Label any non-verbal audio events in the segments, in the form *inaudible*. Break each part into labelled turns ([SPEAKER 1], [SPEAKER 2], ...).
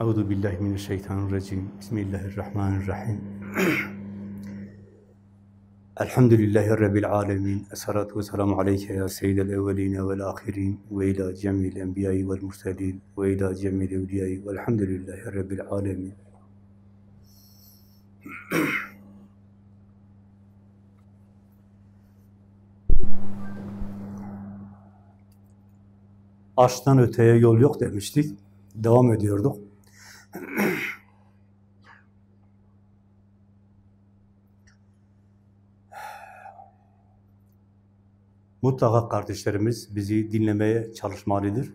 [SPEAKER 1] Euzu billahi mineşşeytanirracim. Bismillahirrahmanirrahim. *clears throat* Elhamdülillahi rabbil alamin. Essalatu vesselamu aleyke ya seyyidel evvelin ve'l ahirin ve ila cemil enbiya'i ve'l murselin ve ila cemil evliya'i ve'lhamdülillahi rabbil alamin. *clears throat* Arştan öteye yol yok demiştik. Devam ediyorduk. *clears throat* Mutlaka kardeşlerimiz bizi dinlemeye çalışmalıdır.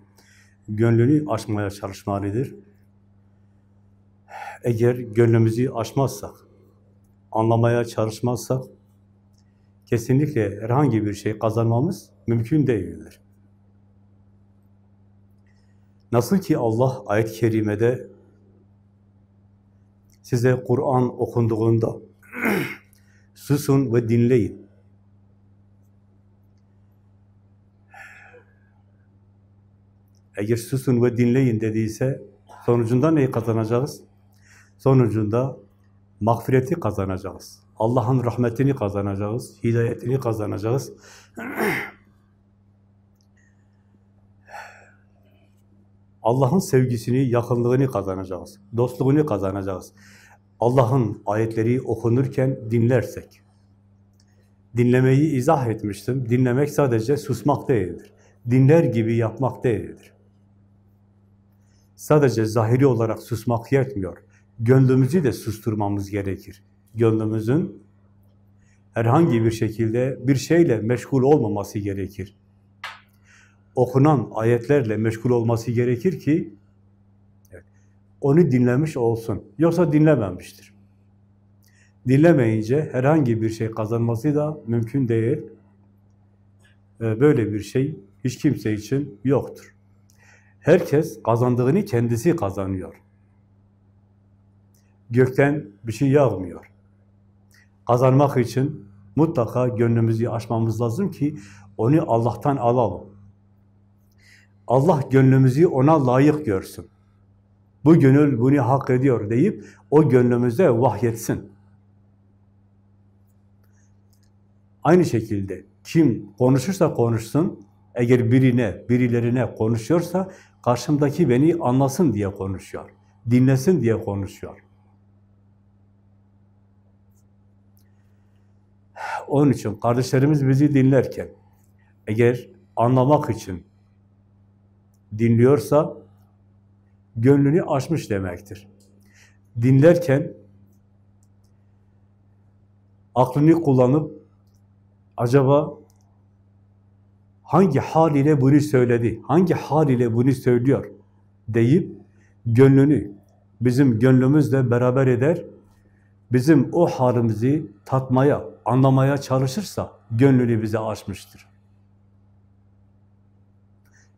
[SPEAKER 1] Gönlünü açmaya çalışmalıdır. Eğer gönlümüzü açmazsak, anlamaya çalışmazsak, kesinlikle herhangi bir şey kazanmamız mümkün değildir. Nasıl ki Allah ayet-i kerimede size Kur'an okunduğunda *clears throat* susun ve dinleyin. Eğer susun ve dinleyin dediyse sonucunda neyi kazanacağız? Sonucunda mağfireti kazanacağız. Allah'ın rahmetini kazanacağız, hidayetini kazanacağız. *clears throat* Allah'ın sevgisini, yakınlığını kazanacağız, dostluğunu kazanacağız. Allah'ın ayetleri okunurken dinlersek, dinlemeyi izah etmiştim. Dinlemek sadece susmak değildir. Dinler gibi yapmak değildir. Sadece zahiri olarak susmak yetmiyor. Gönlümüzü de susturmamız gerekir. Gönlümüzün herhangi bir şekilde bir şeyle meşgul olmaması gerekir. Okunan ayetlerle meşgul olması gerekir ki onu dinlemiş olsun. Yoksa dinlememiştir. Dinlemeyince herhangi bir şey kazanması da mümkün değil. Ee, böyle bir şey hiç kimse için yoktur. Herkes kazandığını kendisi kazanıyor. Gökten bir şey yağmıyor. Kazanmak için mutlaka gönlümüzü açmamız lazım ki onu Allah'tan alalım. Allah gönlümüzü ona layık görsün. Bu gönül bunu hak ediyor deyip o gönlümüzde vahyetsin. Aynı şekilde kim konuşursa konuşsun, eğer birine, birilerine konuşuyorsa karşımdaki beni anlasın diye konuşuyor, dinlesin diye konuşuyor. Onun için kardeşlerimiz bizi dinlerken eğer anlamak için dinliyorsa gönlünü açmış demektir. Dinlerken aklını kullanıp acaba hangi hal ile bunu söyledi, hangi hal ile bunu söylüyor deyip gönlünü bizim gönlümüzle beraber eder, bizim o halimizi tatmaya, anlamaya çalışırsa gönlünü bize açmıştır.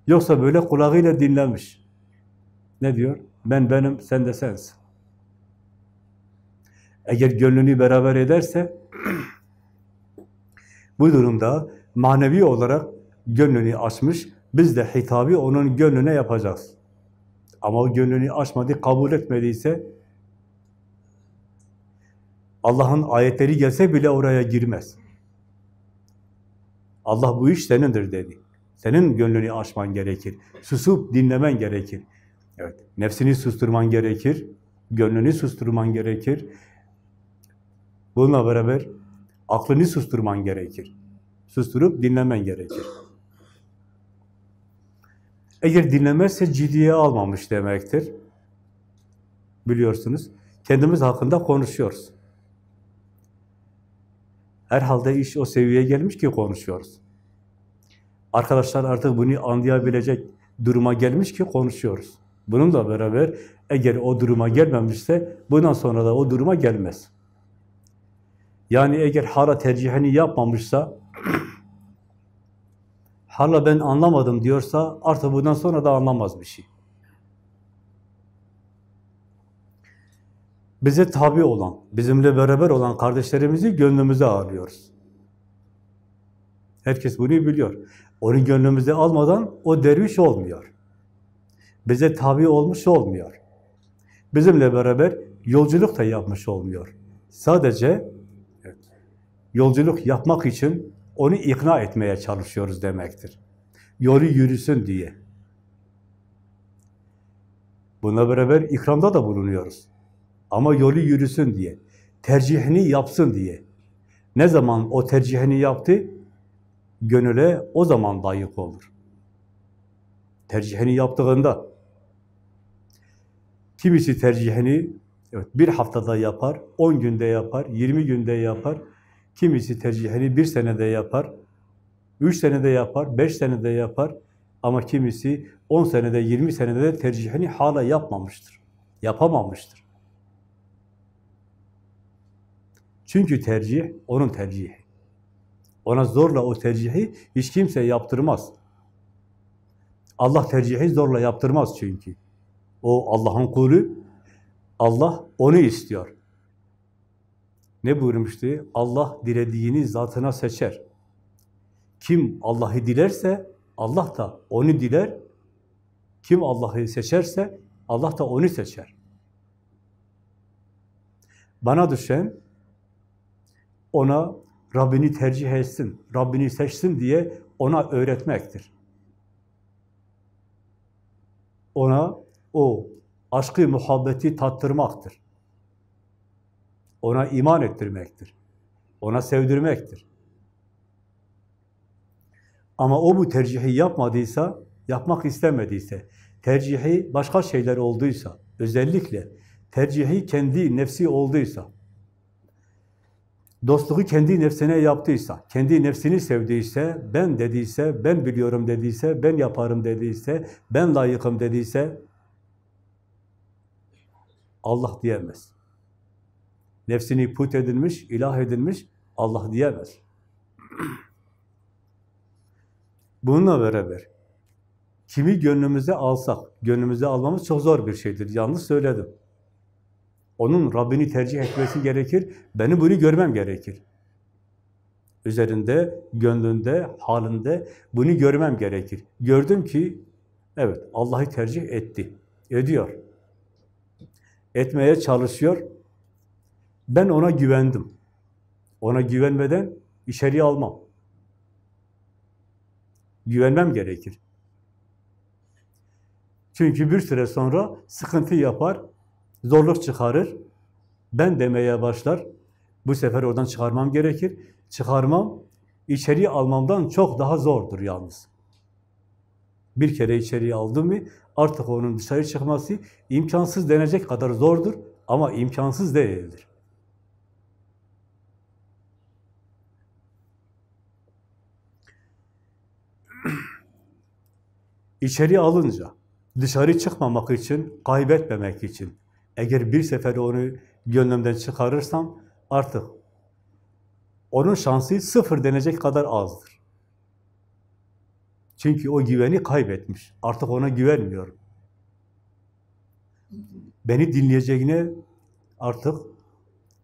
[SPEAKER 1] Yoksa böyle kulağıyla dinlemiş. Ne diyor? Ben benim, sen de sensin. Eğer gönlünü beraber ederse *clears throat* bu durumda manevi olarak gönlünü açmış, biz de hitabı onun gönlüne yapacağız. Ama o gönlünü açmadı, kabul etmediyse Allah'ın ayetleri gelse bile oraya girmez. Allah bu iş senindir dedi. Senin gönlünü açman gerekir. Susup dinlemen gerekir. Evet. Nefsini susturman gerekir, gönlünü susturman gerekir. Bununla beraber aklını susturman gerekir. Susturup dinlemen gerekir. Eğer dinlemezse ciddiye almamış demektir. Biliyorsunuz, kendimiz hakkında konuşuyoruz. Herhalde iş o seviyeye gelmiş ki konuşuyoruz. Arkadaşlar artık bunu anlayabilecek duruma gelmiş ki konuşuyoruz. Bununla beraber eğer o duruma gelmemişse bundan sonra da o duruma gelmez. Yani eğer hara tercihini yapmamışsa *clears throat* harla ben anlamadım diyorsa artık bundan sonra da anlamaz bir şey. Bize tabi olan, bizimle beraber olan kardeşlerimizi gönlümüze ağırlıyoruz. Herkes bunu biliyor. Onu gönlümüze almadan o derviş olmuyor bize tabi olmuş olmuyor. Bizimle beraber yolculuk da yapmış olmuyor. Sadece yolculuk yapmak için onu ikna etmeye çalışıyoruz demektir. Yolu yürüsün diye. Buna beraber ikramda da bulunuyoruz. Ama yolu yürüsün diye. Tercihini yapsın diye. Ne zaman o tercihini yaptı? Gönüle o zaman layık olur. Tercihini yaptığında, Kimisi tercihini evet, bir haftada yapar, on günde yapar, yirmi günde yapar. Kimisi tercihini bir senede yapar, üç senede yapar, beş senede yapar. Ama kimisi on senede, yirmi senede de tercihini hala yapmamıştır, yapamamıştır. Çünkü tercih onun tercihi. Ona zorla o tercihi hiç kimse yaptırmaz. Allah tercihi zorla yaptırmaz çünkü. O Allah'ın kulu Allah onu istiyor. Ne buyurmuştu? Allah dilediğini zatına seçer. Kim Allah'ı dilerse Allah da onu diler. Kim Allah'ı seçerse Allah da onu seçer. Bana düşen ona Rabbini tercih etsin, Rabbini seçsin diye ona öğretmektir. Ona o aşkı, muhabbeti tattırmaktır. Ona iman ettirmektir. Ona sevdirmektir. Ama o bu tercihi yapmadıysa, yapmak istemediyse, tercihi başka şeyler olduysa, özellikle tercihi kendi nefsi olduysa, dostluğu kendi nefsine yaptıysa, kendi nefsini sevdiyse, ben dediyse, ben biliyorum dediyse, ben yaparım dediyse, ben layıkım dediyse, Allah diyemez. Nefsini put edilmiş, ilah edilmiş Allah diyemez. Bununla beraber kimi gönlümüze alsak, gönlümüze almamız çok zor bir şeydir. Yalnız söyledim. Onun Rabbini tercih etmesi gerekir. beni bunu görmem gerekir. Üzerinde, gönlünde, halinde bunu görmem gerekir. Gördüm ki evet Allah'ı tercih etti. Ediyor etmeye çalışıyor. Ben ona güvendim. Ona güvenmeden içeri almam. Güvenmem gerekir. Çünkü bir süre sonra sıkıntı yapar, zorluk çıkarır, ben demeye başlar. Bu sefer oradan çıkarmam gerekir. Çıkarmam, içeri almamdan çok daha zordur yalnız. Bir kere içeriye aldı mı artık onun dışarı çıkması imkansız denecek kadar zordur ama imkansız değildir. *clears throat* İçeri alınca, dışarı çıkmamak için, kaybetmemek için, eğer bir sefer onu gönlümden çıkarırsam artık onun şansı sıfır denecek kadar azdır. Çünkü o güveni kaybetmiş. Artık ona güvenmiyorum. Beni dinleyeceğine artık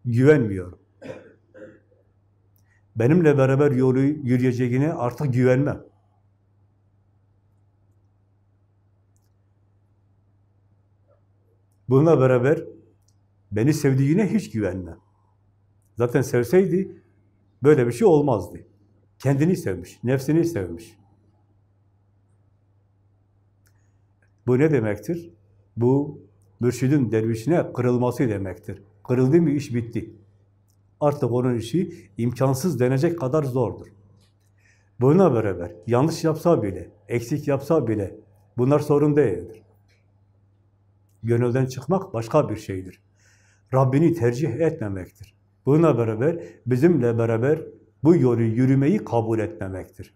[SPEAKER 1] güvenmiyorum. Benimle beraber yolu yürüyeceğine artık güvenmem. Bununla beraber beni sevdiğine hiç güvenmem. Zaten sevseydi böyle bir şey olmazdı. Kendini sevmiş, nefsini sevmiş. Bu ne demektir? Bu mürşidin dervişine kırılması demektir. Kırıldı mı iş bitti. Artık onun işi imkansız denecek kadar zordur. Buna beraber yanlış yapsa bile, eksik yapsa bile bunlar sorun değildir. Gönülden çıkmak başka bir şeydir. Rabbini tercih etmemektir. Buna beraber bizimle beraber bu yolu yürümeyi kabul etmemektir.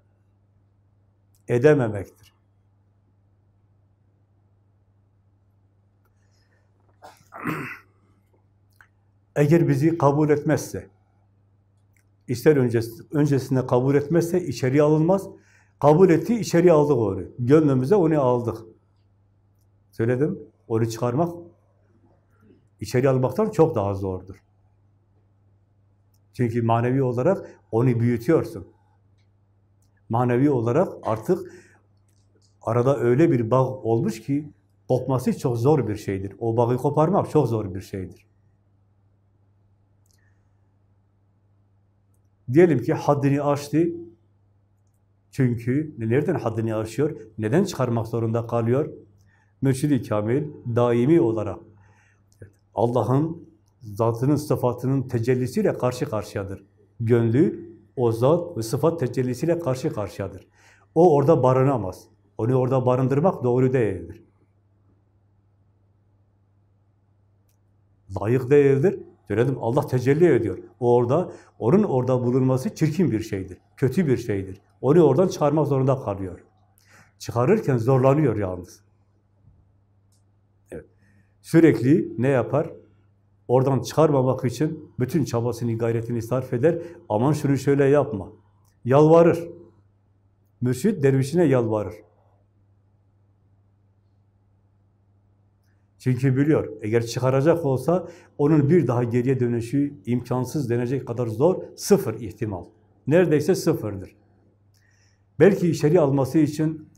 [SPEAKER 1] Edememektir. Eğer bizi kabul etmezse, ister öncesinde, kabul etmezse içeri alınmaz. Kabul etti, içeri aldık onu. Gönlümüze onu aldık. Söyledim, onu çıkarmak içeri almaktan çok daha zordur. Çünkü manevi olarak onu büyütüyorsun. Manevi olarak artık arada öyle bir bağ olmuş ki kopması çok zor bir şeydir. O bağı koparmak çok zor bir şeydir. Diyelim ki haddini aştı. Çünkü nereden haddini aşıyor? Neden çıkarmak zorunda kalıyor? Mürşid-i Kamil daimi olarak Allah'ın zatının, sıfatının tecellisiyle karşı karşıyadır. Gönlü o zat ve sıfat tecellisiyle karşı karşıyadır. O orada barınamaz. Onu orada barındırmak doğru değildir. Layık değildir. Söyledim Allah tecelli ediyor. O orada, onun orada bulunması çirkin bir şeydir, kötü bir şeydir. Onu oradan çıkarmak zorunda kalıyor. Çıkarırken zorlanıyor yalnız. Evet. Sürekli ne yapar? Oradan çıkarmamak için bütün çabasını, gayretini sarf eder. Aman şunu şöyle yapma. Yalvarır. Mürşid dervişine yalvarır. Çünkü biliyor, eğer çıkaracak olsa onun bir daha geriye dönüşü imkansız denecek kadar zor, sıfır ihtimal. Neredeyse sıfırdır. Belki içeri alması için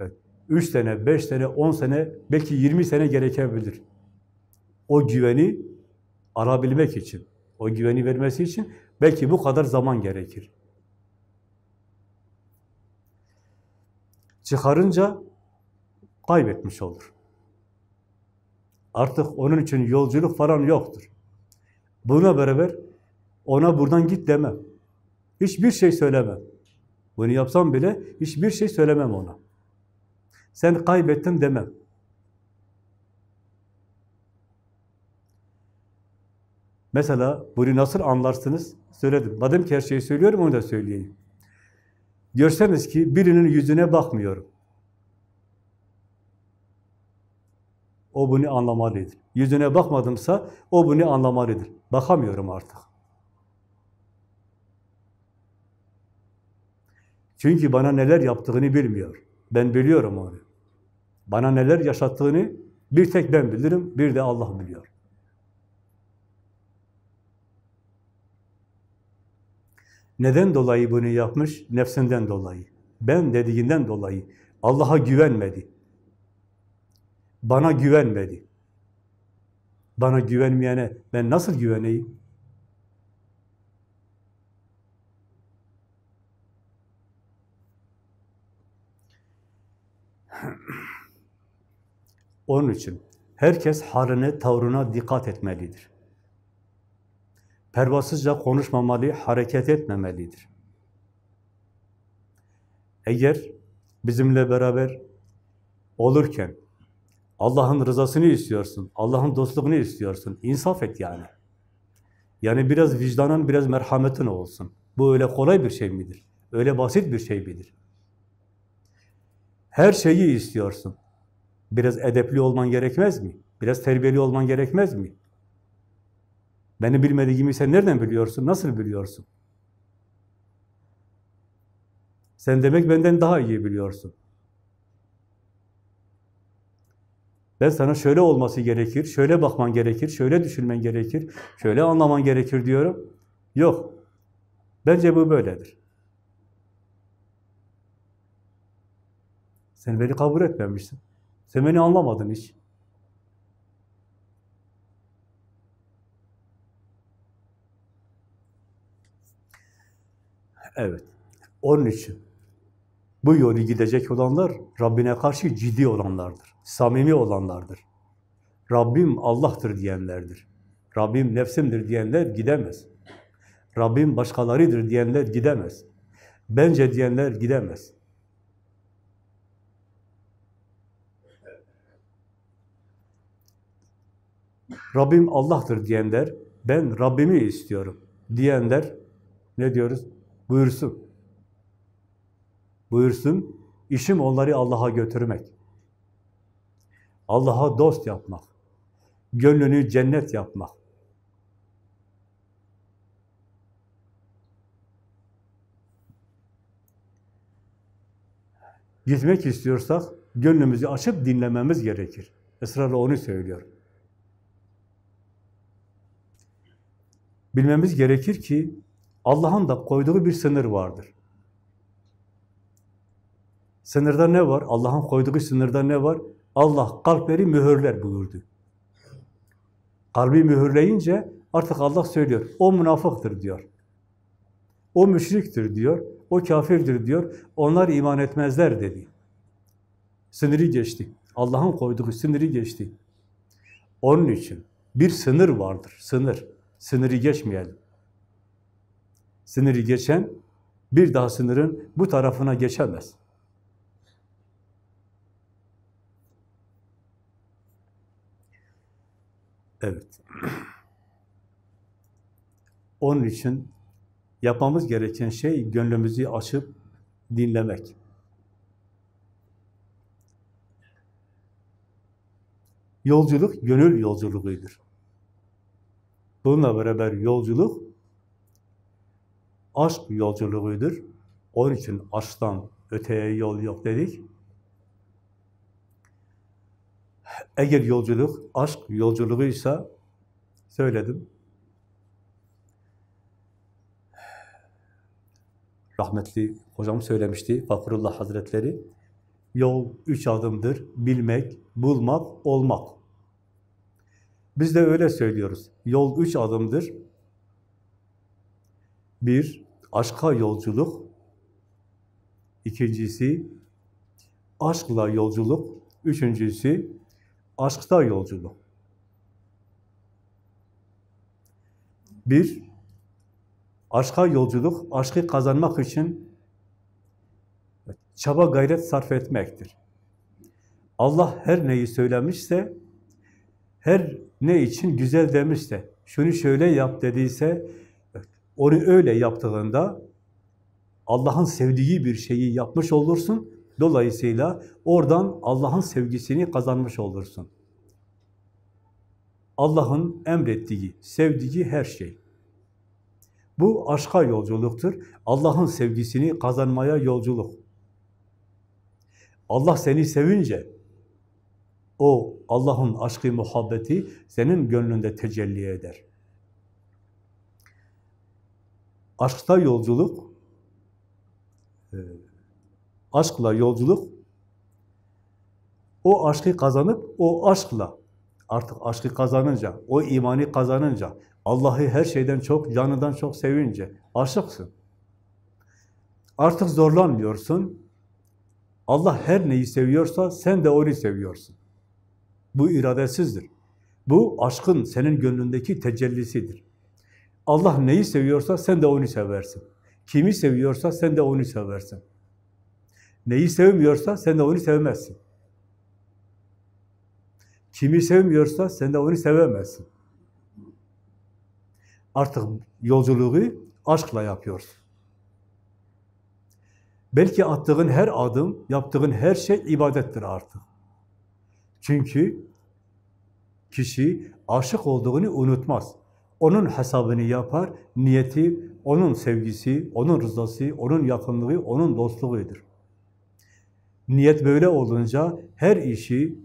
[SPEAKER 1] evet, 3 sene, 5 sene, 10 sene, belki 20 sene gerekebilir. O güveni arabilmek için, o güveni vermesi için belki bu kadar zaman gerekir. Çıkarınca kaybetmiş olur. Artık onun için yolculuk falan yoktur. Buna beraber ona buradan git demem. Hiçbir şey söylemem. Bunu yapsam bile hiçbir şey söylemem ona. Sen kaybettin demem. Mesela bunu nasıl anlarsınız? Söyledim. Madem ki her şeyi söylüyorum onu da söyleyeyim. Görseniz ki birinin yüzüne bakmıyorum. O bunu anlamalıdır. Yüzüne bakmadımsa o bunu anlamalıdır. Bakamıyorum artık. Çünkü bana neler yaptığını bilmiyor. Ben biliyorum onu. Bana neler yaşattığını bir tek ben bilirim, bir de Allah biliyor. Neden dolayı bunu yapmış? Nefsinden dolayı. Ben dediğinden dolayı. Allah'a güvenmedi. Bana güvenmedi. Bana güvenmeyene ben nasıl güveneyim? *clears throat* Onun için herkes harine, tavrına dikkat etmelidir. Pervasızca konuşmamalı, hareket etmemelidir. Eğer bizimle beraber olurken Allah'ın rızasını istiyorsun, Allah'ın dostluğunu istiyorsun. İnsaf et yani. Yani biraz vicdanın, biraz merhametin olsun. Bu öyle kolay bir şey midir? Öyle basit bir şey midir? Her şeyi istiyorsun. Biraz edepli olman gerekmez mi? Biraz terbiyeli olman gerekmez mi? Beni bilmediğimi sen nereden biliyorsun? Nasıl biliyorsun? Sen demek benden daha iyi biliyorsun. Ben sana şöyle olması gerekir, şöyle bakman gerekir, şöyle düşünmen gerekir, şöyle anlaman gerekir diyorum. Yok. Bence bu böyledir. Sen beni kabul etmemişsin. Sen beni anlamadın hiç. Evet. Onun için bu yolu gidecek olanlar Rabbine karşı ciddi olanlardır samimi olanlardır. Rabbim Allah'tır diyenlerdir. Rabbim nefsimdir diyenler gidemez. Rabbim başkalarıdır diyenler gidemez. Bence diyenler gidemez. Rabbim Allah'tır diyenler, ben Rabbimi istiyorum diyenler ne diyoruz? Buyursun. Buyursun, işim onları Allah'a götürmek. Allah'a dost yapmak, gönlünü cennet yapmak. Gitmek istiyorsak gönlümüzü açıp dinlememiz gerekir. Esrarla onu söylüyor. Bilmemiz gerekir ki Allah'ın da koyduğu bir sınır vardır. Sınırda ne var? Allah'ın koyduğu sınırda ne var? Allah kalpleri mühürler buyurdu. Kalbi mühürleyince artık Allah söylüyor. O münafıktır diyor. O müşriktir diyor. O kafirdir diyor. Onlar iman etmezler dedi. Sınırı geçti. Allah'ın koyduğu sınırı geçti. Onun için bir sınır vardır. Sınır. Sınırı geçmeyelim. Sınırı geçen bir daha sınırın bu tarafına geçemez. Evet. Onun için yapmamız gereken şey gönlümüzü açıp dinlemek. Yolculuk gönül yolculuğudur. Bununla beraber yolculuk aşk yolculuğudur. Onun için aşktan öteye yol yok dedik. Eğer yolculuk, aşk yolculuğuysa, söyledim, rahmetli hocam söylemişti, Fakrullah Hazretleri, yol üç adımdır, bilmek, bulmak, olmak. Biz de öyle söylüyoruz, yol üç adımdır. Bir, aşka yolculuk. İkincisi, aşkla yolculuk. Üçüncüsü, Aşkta yolculuk. Bir, aşka yolculuk, aşkı kazanmak için çaba gayret sarf etmektir. Allah her neyi söylemişse, her ne için güzel demişse, şunu şöyle yap dediyse, onu öyle yaptığında Allah'ın sevdiği bir şeyi yapmış olursun, Dolayısıyla oradan Allah'ın sevgisini kazanmış olursun. Allah'ın emrettiği, sevdiği her şey. Bu aşka yolculuktur. Allah'ın sevgisini kazanmaya yolculuk. Allah seni sevince o Allah'ın aşkı, muhabbeti senin gönlünde tecelli eder. Aşkta yolculuk e, aşkla yolculuk, o aşkı kazanıp o aşkla, artık aşkı kazanınca, o imani kazanınca, Allah'ı her şeyden çok, canından çok sevince aşıksın. Artık zorlanmıyorsun. Allah her neyi seviyorsa sen de onu seviyorsun. Bu iradesizdir. Bu aşkın senin gönlündeki tecellisidir. Allah neyi seviyorsa sen de onu seversin. Kimi seviyorsa sen de onu seversin. Neyi sevmiyorsa sen de onu sevmezsin. Kimi sevmiyorsa sen de onu sevemezsin. Artık yolculuğu aşkla yapıyorsun. Belki attığın her adım, yaptığın her şey ibadettir artık. Çünkü kişi aşık olduğunu unutmaz. Onun hesabını yapar, niyeti onun sevgisi, onun rızası, onun yakınlığı, onun dostluğudur. Niyet böyle olunca her işi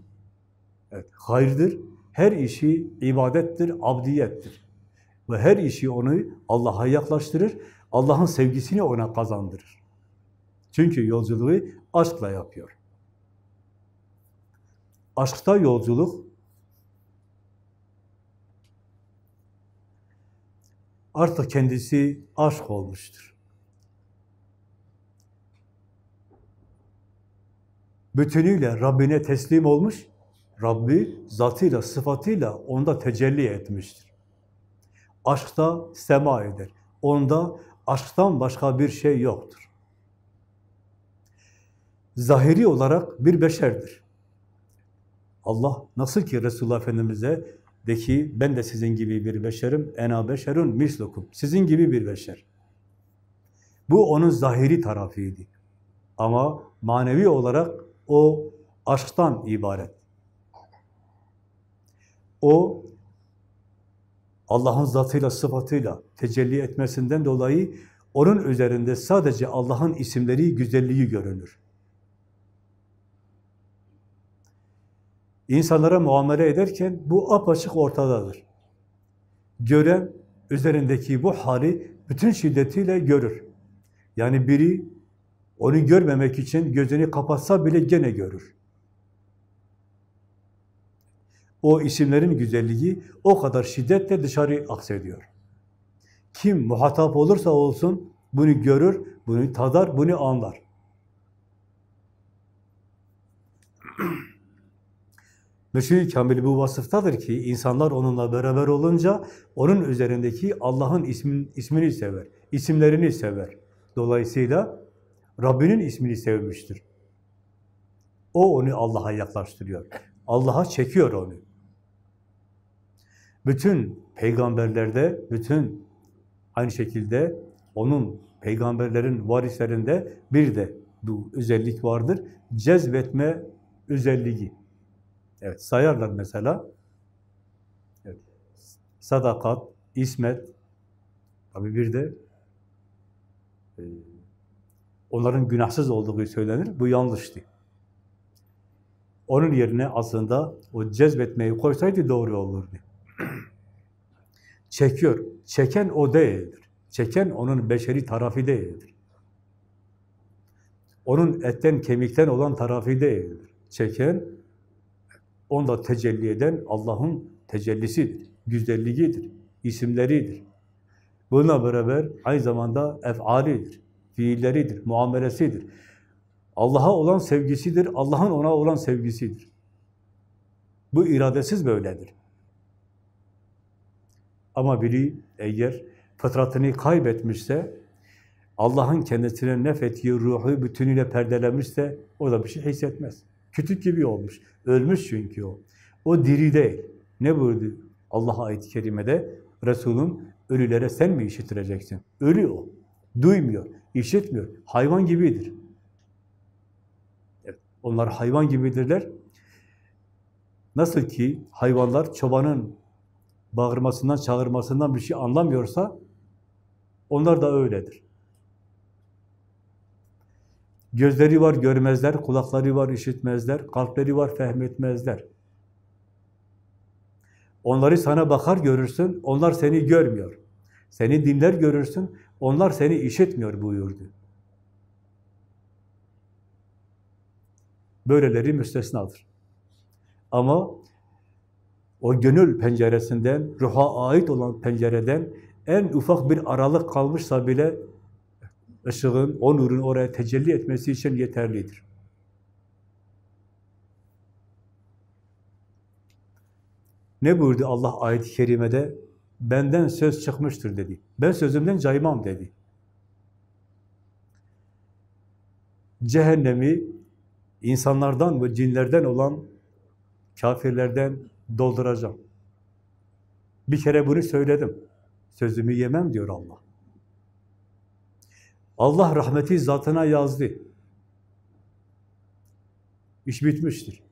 [SPEAKER 1] evet, hayırdır, her işi ibadettir, abdiyettir. Ve her işi onu Allah'a yaklaştırır, Allah'ın sevgisini ona kazandırır. Çünkü yolculuğu aşkla yapıyor. Aşkta yolculuk artık kendisi aşk olmuştur. bütünüyle Rabbine teslim olmuş, Rabbi zatıyla, sıfatıyla onda tecelli etmiştir. Aşkta sema eder. Onda aşktan başka bir şey yoktur. Zahiri olarak bir beşerdir. Allah nasıl ki Resulullah Efendimiz'e de ki ben de sizin gibi bir beşerim, ena beşerun mislukum, sizin gibi bir beşer. Bu onun zahiri tarafıydı. Ama manevi olarak o aşktan ibaret. O Allah'ın zatıyla, sıfatıyla tecelli etmesinden dolayı onun üzerinde sadece Allah'ın isimleri, güzelliği görünür. İnsanlara muamele ederken bu apaçık ortadadır. Gören üzerindeki bu hali bütün şiddetiyle görür. Yani biri onu görmemek için gözünü kapatsa bile gene görür. O isimlerin güzelliği o kadar şiddetle dışarı aksediyor. Kim muhatap olursa olsun bunu görür, bunu tadar, bunu anlar. *clears throat* Mürşid-i Kamil bu vasıftadır ki insanlar onunla beraber olunca onun üzerindeki Allah'ın ismin, ismini sever, isimlerini sever. Dolayısıyla Rabbinin ismini sevmiştir. O onu Allah'a yaklaştırıyor. Allah'a çekiyor onu. Bütün peygamberlerde, bütün aynı şekilde onun peygamberlerin varislerinde bir de bu özellik vardır. Cezbetme özelliği. Evet sayarlar mesela. Evet. Sadakat, ismet, Tabii bir de e, onların günahsız olduğu söylenir. Bu yanlıştı. Onun yerine aslında o cezbetmeyi koysaydı doğru olurdu. Çekiyor. Çeken o değildir. Çeken onun beşeri tarafı değildir. Onun etten, kemikten olan tarafı değildir. Çeken, onda tecelli eden Allah'ın tecellisidir, güzelliğidir, isimleridir. Bununla beraber aynı zamanda ef'alidir fiilleridir, muamelesidir. Allah'a olan sevgisidir, Allah'ın ona olan sevgisidir. Bu iradesiz böyledir. Ama biri eğer fıtratını kaybetmişse, Allah'ın kendisine nefettiği ruhu bütünüyle perdelemişse o da bir şey hissetmez. Kütük gibi olmuş. Ölmüş çünkü o. O diri değil. Ne buyurdu Allah'a ayet-i kerimede? Resulüm ölülere sen mi işitireceksin? Ölü o. Duymuyor. İşitmiyor. Hayvan gibidir. Evet, onlar hayvan gibidirler. Nasıl ki hayvanlar çobanın bağırmasından, çağırmasından bir şey anlamıyorsa onlar da öyledir. Gözleri var görmezler, kulakları var işitmezler, kalpleri var fehmetmezler. Onları sana bakar görürsün, onlar seni görmüyor. Seni dinler görürsün, onlar seni işitmiyor buyurdu. Böyleleri müstesnadır. Ama o gönül penceresinden, ruha ait olan pencereden en ufak bir aralık kalmışsa bile ışığın, o nurun oraya tecelli etmesi için yeterlidir. Ne buyurdu Allah ayet-i kerimede? benden söz çıkmıştır dedi. Ben sözümden caymam dedi. Cehennemi insanlardan ve cinlerden olan kafirlerden dolduracağım. Bir kere bunu söyledim. Sözümü yemem diyor Allah. Allah rahmeti zatına yazdı. İş bitmiştir.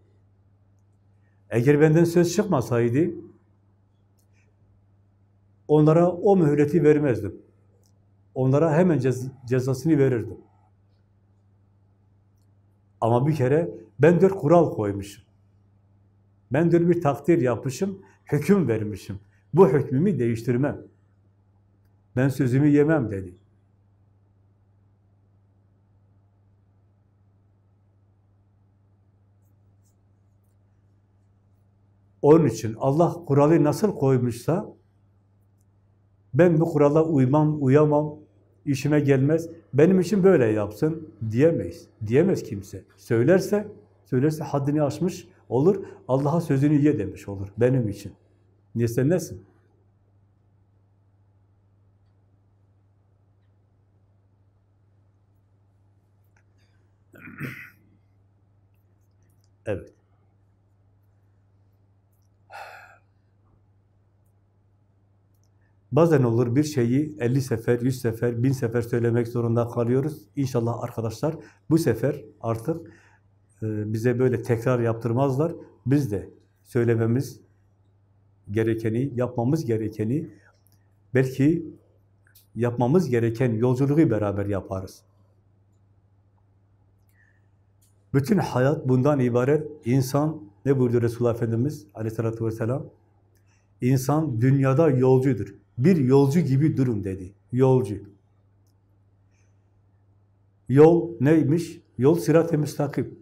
[SPEAKER 1] Eğer benden söz çıkmasaydı, onlara o mühleti vermezdim. Onlara hemen cez cezasını verirdim. Ama bir kere ben dört kural koymuşum. Ben dört bir takdir yapmışım, hüküm vermişim. Bu hükmümü değiştirmem. Ben sözümü yemem dedi. Onun için Allah kuralı nasıl koymuşsa ben bu kurala uymam, uyamam, işime gelmez, benim için böyle yapsın diyemeyiz. Diyemez kimse. Söylerse, söylerse haddini aşmış olur, Allah'a sözünü ye demiş olur benim için. Niye sen nesin? *clears throat* Evet. Bazen olur bir şeyi 50 sefer, 100 sefer, 1000 sefer söylemek zorunda kalıyoruz. İnşallah arkadaşlar bu sefer artık e, bize böyle tekrar yaptırmazlar. Biz de söylememiz gerekeni, yapmamız gerekeni, belki yapmamız gereken yolculuğu beraber yaparız. Bütün hayat bundan ibaret. İnsan, ne buyurdu Resulullah Efendimiz aleyhissalatü vesselam? İnsan dünyada yolcudur. Bir yolcu gibi durun dedi. Yolcu. Yol neymiş? Yol sirat-ı müstakim.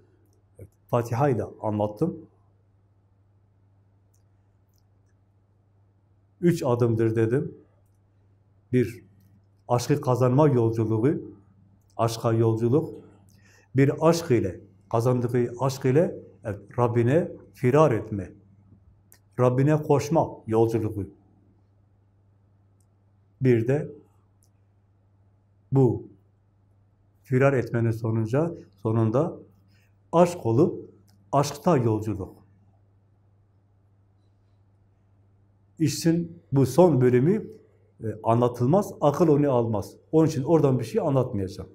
[SPEAKER 1] Fatiha ile anlattım. Üç adımdır dedim. Bir, aşkı kazanma yolculuğu, aşka yolculuk. Bir aşk ile, kazandığı aşk ile evet, Rabbine firar etme, Rabbine koşma yolculuğu. Bir de bu firar etmenin sonunca, sonunda aşk olup aşkta yolculuk. İşin bu son bölümü e, anlatılmaz, akıl onu almaz. Onun için oradan bir şey anlatmayacağım.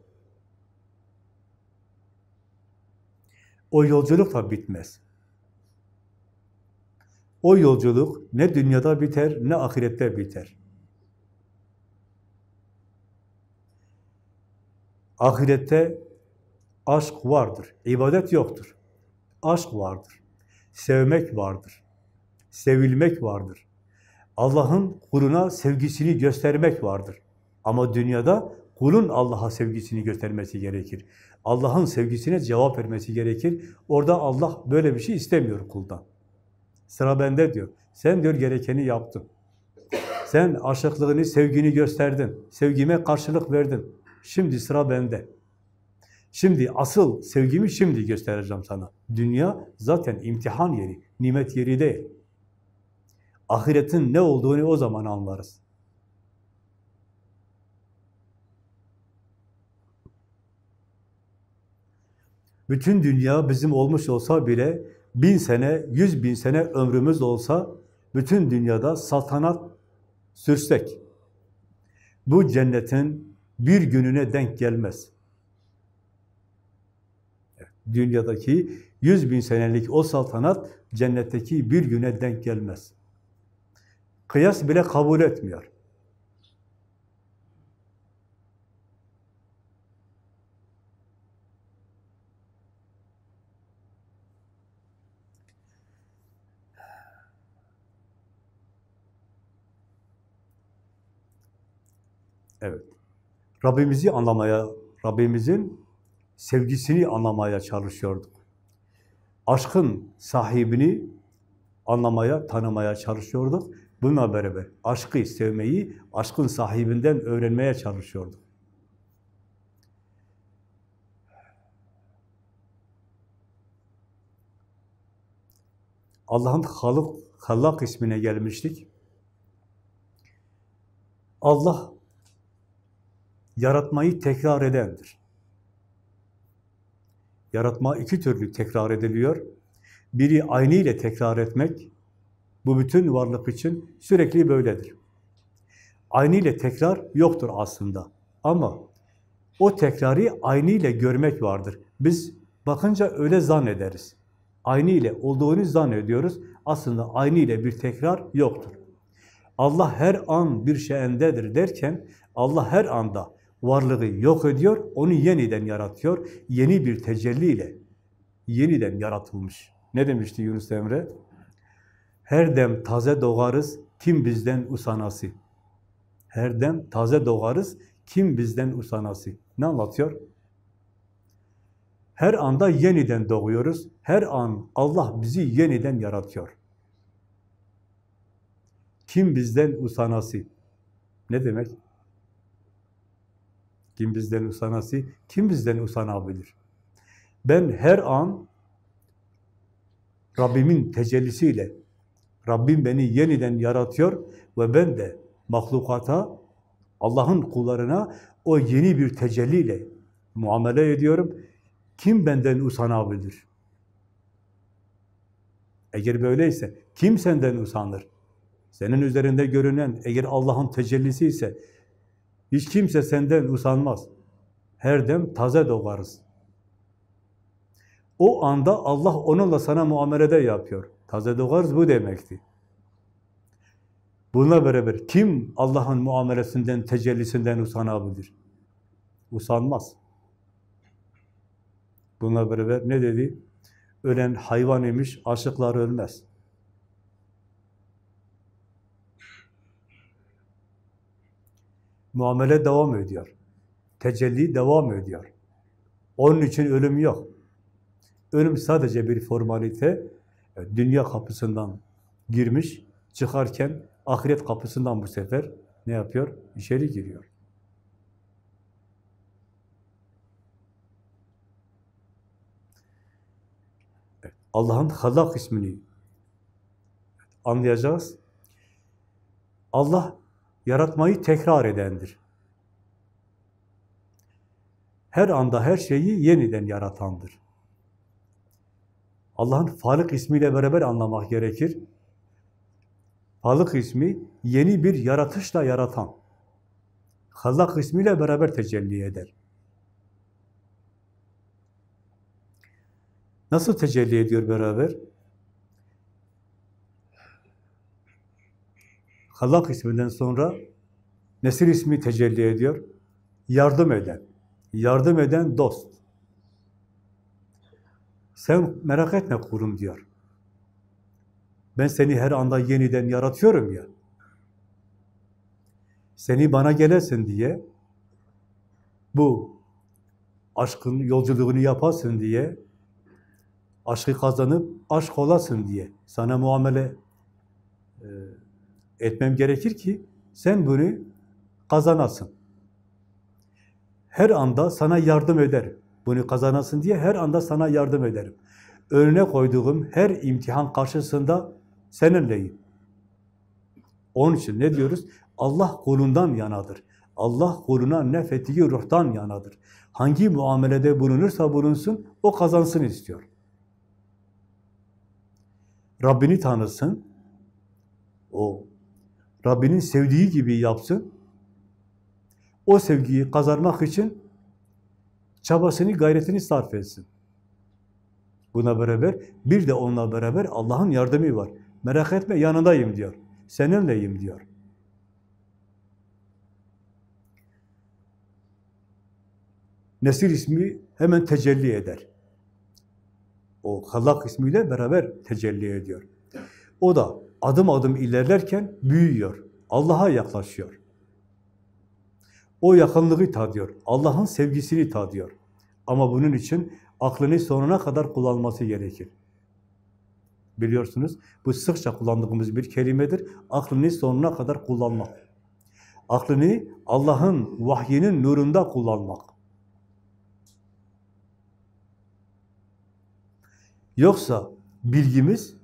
[SPEAKER 1] O yolculuk da bitmez. O yolculuk ne dünyada biter, ne ahirette biter. Ahirette aşk vardır, ibadet yoktur. Aşk vardır, sevmek vardır, sevilmek vardır. Allah'ın kuluna sevgisini göstermek vardır. Ama dünyada kulun Allah'a sevgisini göstermesi gerekir. Allah'ın sevgisine cevap vermesi gerekir. Orada Allah böyle bir şey istemiyor kuldan. Sıra bende diyor. Sen diyor gerekeni yaptın. Sen aşıklığını, sevgini gösterdin. Sevgime karşılık verdin. Şimdi sıra bende. Şimdi asıl sevgimi şimdi göstereceğim sana. Dünya zaten imtihan yeri, nimet yeri değil. Ahiretin ne olduğunu o zaman anlarız. Bütün dünya bizim olmuş olsa bile bin sene, yüz bin sene ömrümüz olsa bütün dünyada saltanat sürsek bu cennetin bir gününe denk gelmez. dünyadaki yüz bin senelik o saltanat cennetteki bir güne denk gelmez. Kıyas bile kabul etmiyor. Rabbimizi anlamaya, Rabbimizin sevgisini anlamaya çalışıyorduk. Aşkın sahibini anlamaya, tanımaya çalışıyorduk. Bununla beraber aşkı sevmeyi, aşkın sahibinden öğrenmeye çalışıyorduk. Allah'ın halık, hallak ismine gelmiştik. Allah yaratmayı tekrar edendir. Yaratma iki türlü tekrar ediliyor. Biri aynı ile tekrar etmek, bu bütün varlık için sürekli böyledir. Aynı ile tekrar yoktur aslında ama o tekrarı aynı ile görmek vardır. Biz bakınca öyle zannederiz. Aynı ile olduğunu zannediyoruz. Aslında aynı ile bir tekrar yoktur. Allah her an bir şeyendedir derken Allah her anda varlığı yok ediyor, onu yeniden yaratıyor. Yeni bir tecelliyle yeniden yaratılmış. Ne demişti Yunus Emre? Her dem taze doğarız, kim bizden usanası? Her dem taze doğarız, kim bizden usanası? Ne anlatıyor? Her anda yeniden doğuyoruz. Her an Allah bizi yeniden yaratıyor. Kim bizden usanası? Ne demek? Kim bizden usanası? Kim bizden usanabilir? Ben her an Rabbimin tecellisiyle Rabbim beni yeniden yaratıyor ve ben de mahlukata, Allah'ın kullarına o yeni bir tecelliyle muamele ediyorum. Kim benden usanabilir? Eğer böyleyse kim senden usanır? Senin üzerinde görünen eğer Allah'ın tecellisi ise hiç kimse senden usanmaz. Her dem taze doğarız. O anda Allah onunla sana muamelede yapıyor. Taze doğarız bu demekti. Bununla beraber kim Allah'ın muamelesinden, tecellisinden usanabilir? Usanmaz. Bununla beraber ne dedi? Ölen hayvan imiş, aşıklar ölmez. Muamele devam ediyor. Tecelli devam ediyor. Onun için ölüm yok. Ölüm sadece bir formalite. E, dünya kapısından girmiş, çıkarken ahiret kapısından bu sefer ne yapıyor? İçeri giriyor. E, Allah'ın halak ismini anlayacağız. Allah yaratmayı tekrar edendir. Her anda her şeyi yeniden yaratandır. Allah'ın Falık ismiyle beraber anlamak gerekir. Falık ismi yeni bir yaratışla yaratan. Hallak ismiyle beraber tecelli eder. Nasıl tecelli ediyor beraber? Halak isminden sonra Nesir ismi tecelli ediyor. Yardım eden, yardım eden dost. Sen merak etme kurum diyor. Ben seni her anda yeniden yaratıyorum ya. Seni bana gelesin diye bu aşkın yolculuğunu yapasın diye aşkı kazanıp aşk olasın diye sana muamele e, etmem gerekir ki sen bunu kazanasın. Her anda sana yardım ederim. Bunu kazanasın diye her anda sana yardım ederim. Önüne koyduğum her imtihan karşısında seninleyim. Onun için ne diyoruz? Allah kulundan yanadır. Allah kuluna nefettiği ruhtan yanadır. Hangi muamelede bulunursa bulunsun, o kazansın istiyor. Rabbini tanısın, o Rabbinin sevdiği gibi yapsın. O sevgiyi kazanmak için çabasını, gayretini sarf etsin. Buna beraber bir de onunla beraber Allah'ın yardımı var. Merak etme yanındayım diyor. Seninleyim diyor. Nesir ismi hemen tecelli eder. O Halak ismiyle beraber tecelli ediyor. O da adım adım ilerlerken büyüyor, Allah'a yaklaşıyor. O yakınlığı tadıyor, Allah'ın sevgisini tadıyor. Ama bunun için aklını sonuna kadar kullanması gerekir. Biliyorsunuz bu sıkça kullandığımız bir kelimedir. Aklını sonuna kadar kullanmak. Aklını Allah'ın vahyinin nurunda kullanmak. Yoksa bilgimiz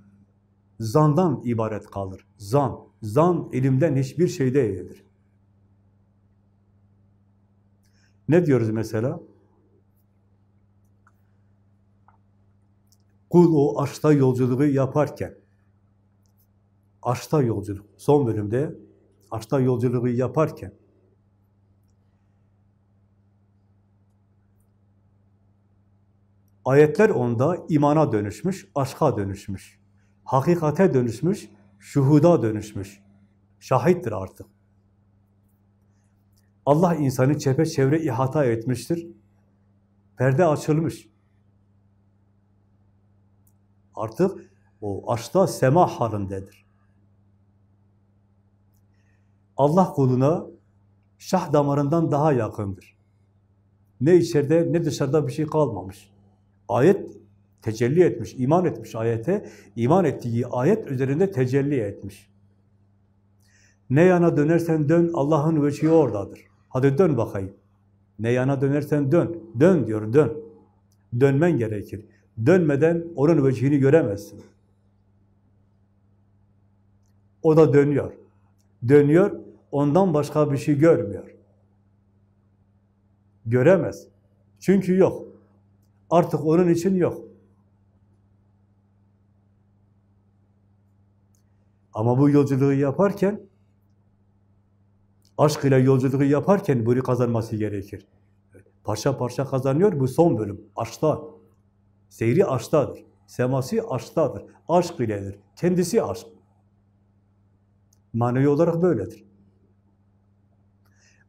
[SPEAKER 1] zandan ibaret kalır. Zan, zan ilimden hiçbir şey değildir. Ne diyoruz mesela? Kul o arşta yolculuğu yaparken, arşta yolculuk, son bölümde arşta yolculuğu yaparken, ayetler onda imana dönüşmüş, aşka dönüşmüş hakikate dönüşmüş, şuhuda dönüşmüş. Şahittir artık. Allah insanı çepeçevre ihata etmiştir. Perde açılmış. Artık o arşta sema halindedir. Allah kuluna şah damarından daha yakındır. Ne içeride ne dışarıda bir şey kalmamış. Ayet Tecelli etmiş, iman etmiş ayete, iman ettiği ayet üzerinde tecelli etmiş. Ne yana dönersen dön, Allah'ın vecihi oradadır. Hadi dön bakayım. Ne yana dönersen dön. Dön diyor, dön. Dönmen gerekir. Dönmeden onun vecihini göremezsin. O da dönüyor. Dönüyor, ondan başka bir şey görmüyor. Göremez. Çünkü yok. Artık onun için yok. Ama bu yolculuğu yaparken, aşk ile yolculuğu yaparken bunu kazanması gerekir. Parça parça kazanıyor, bu son bölüm, Aşta, Seyri aştadır. seması aştadır. aşk iledir, kendisi aşk. Manevi olarak böyledir.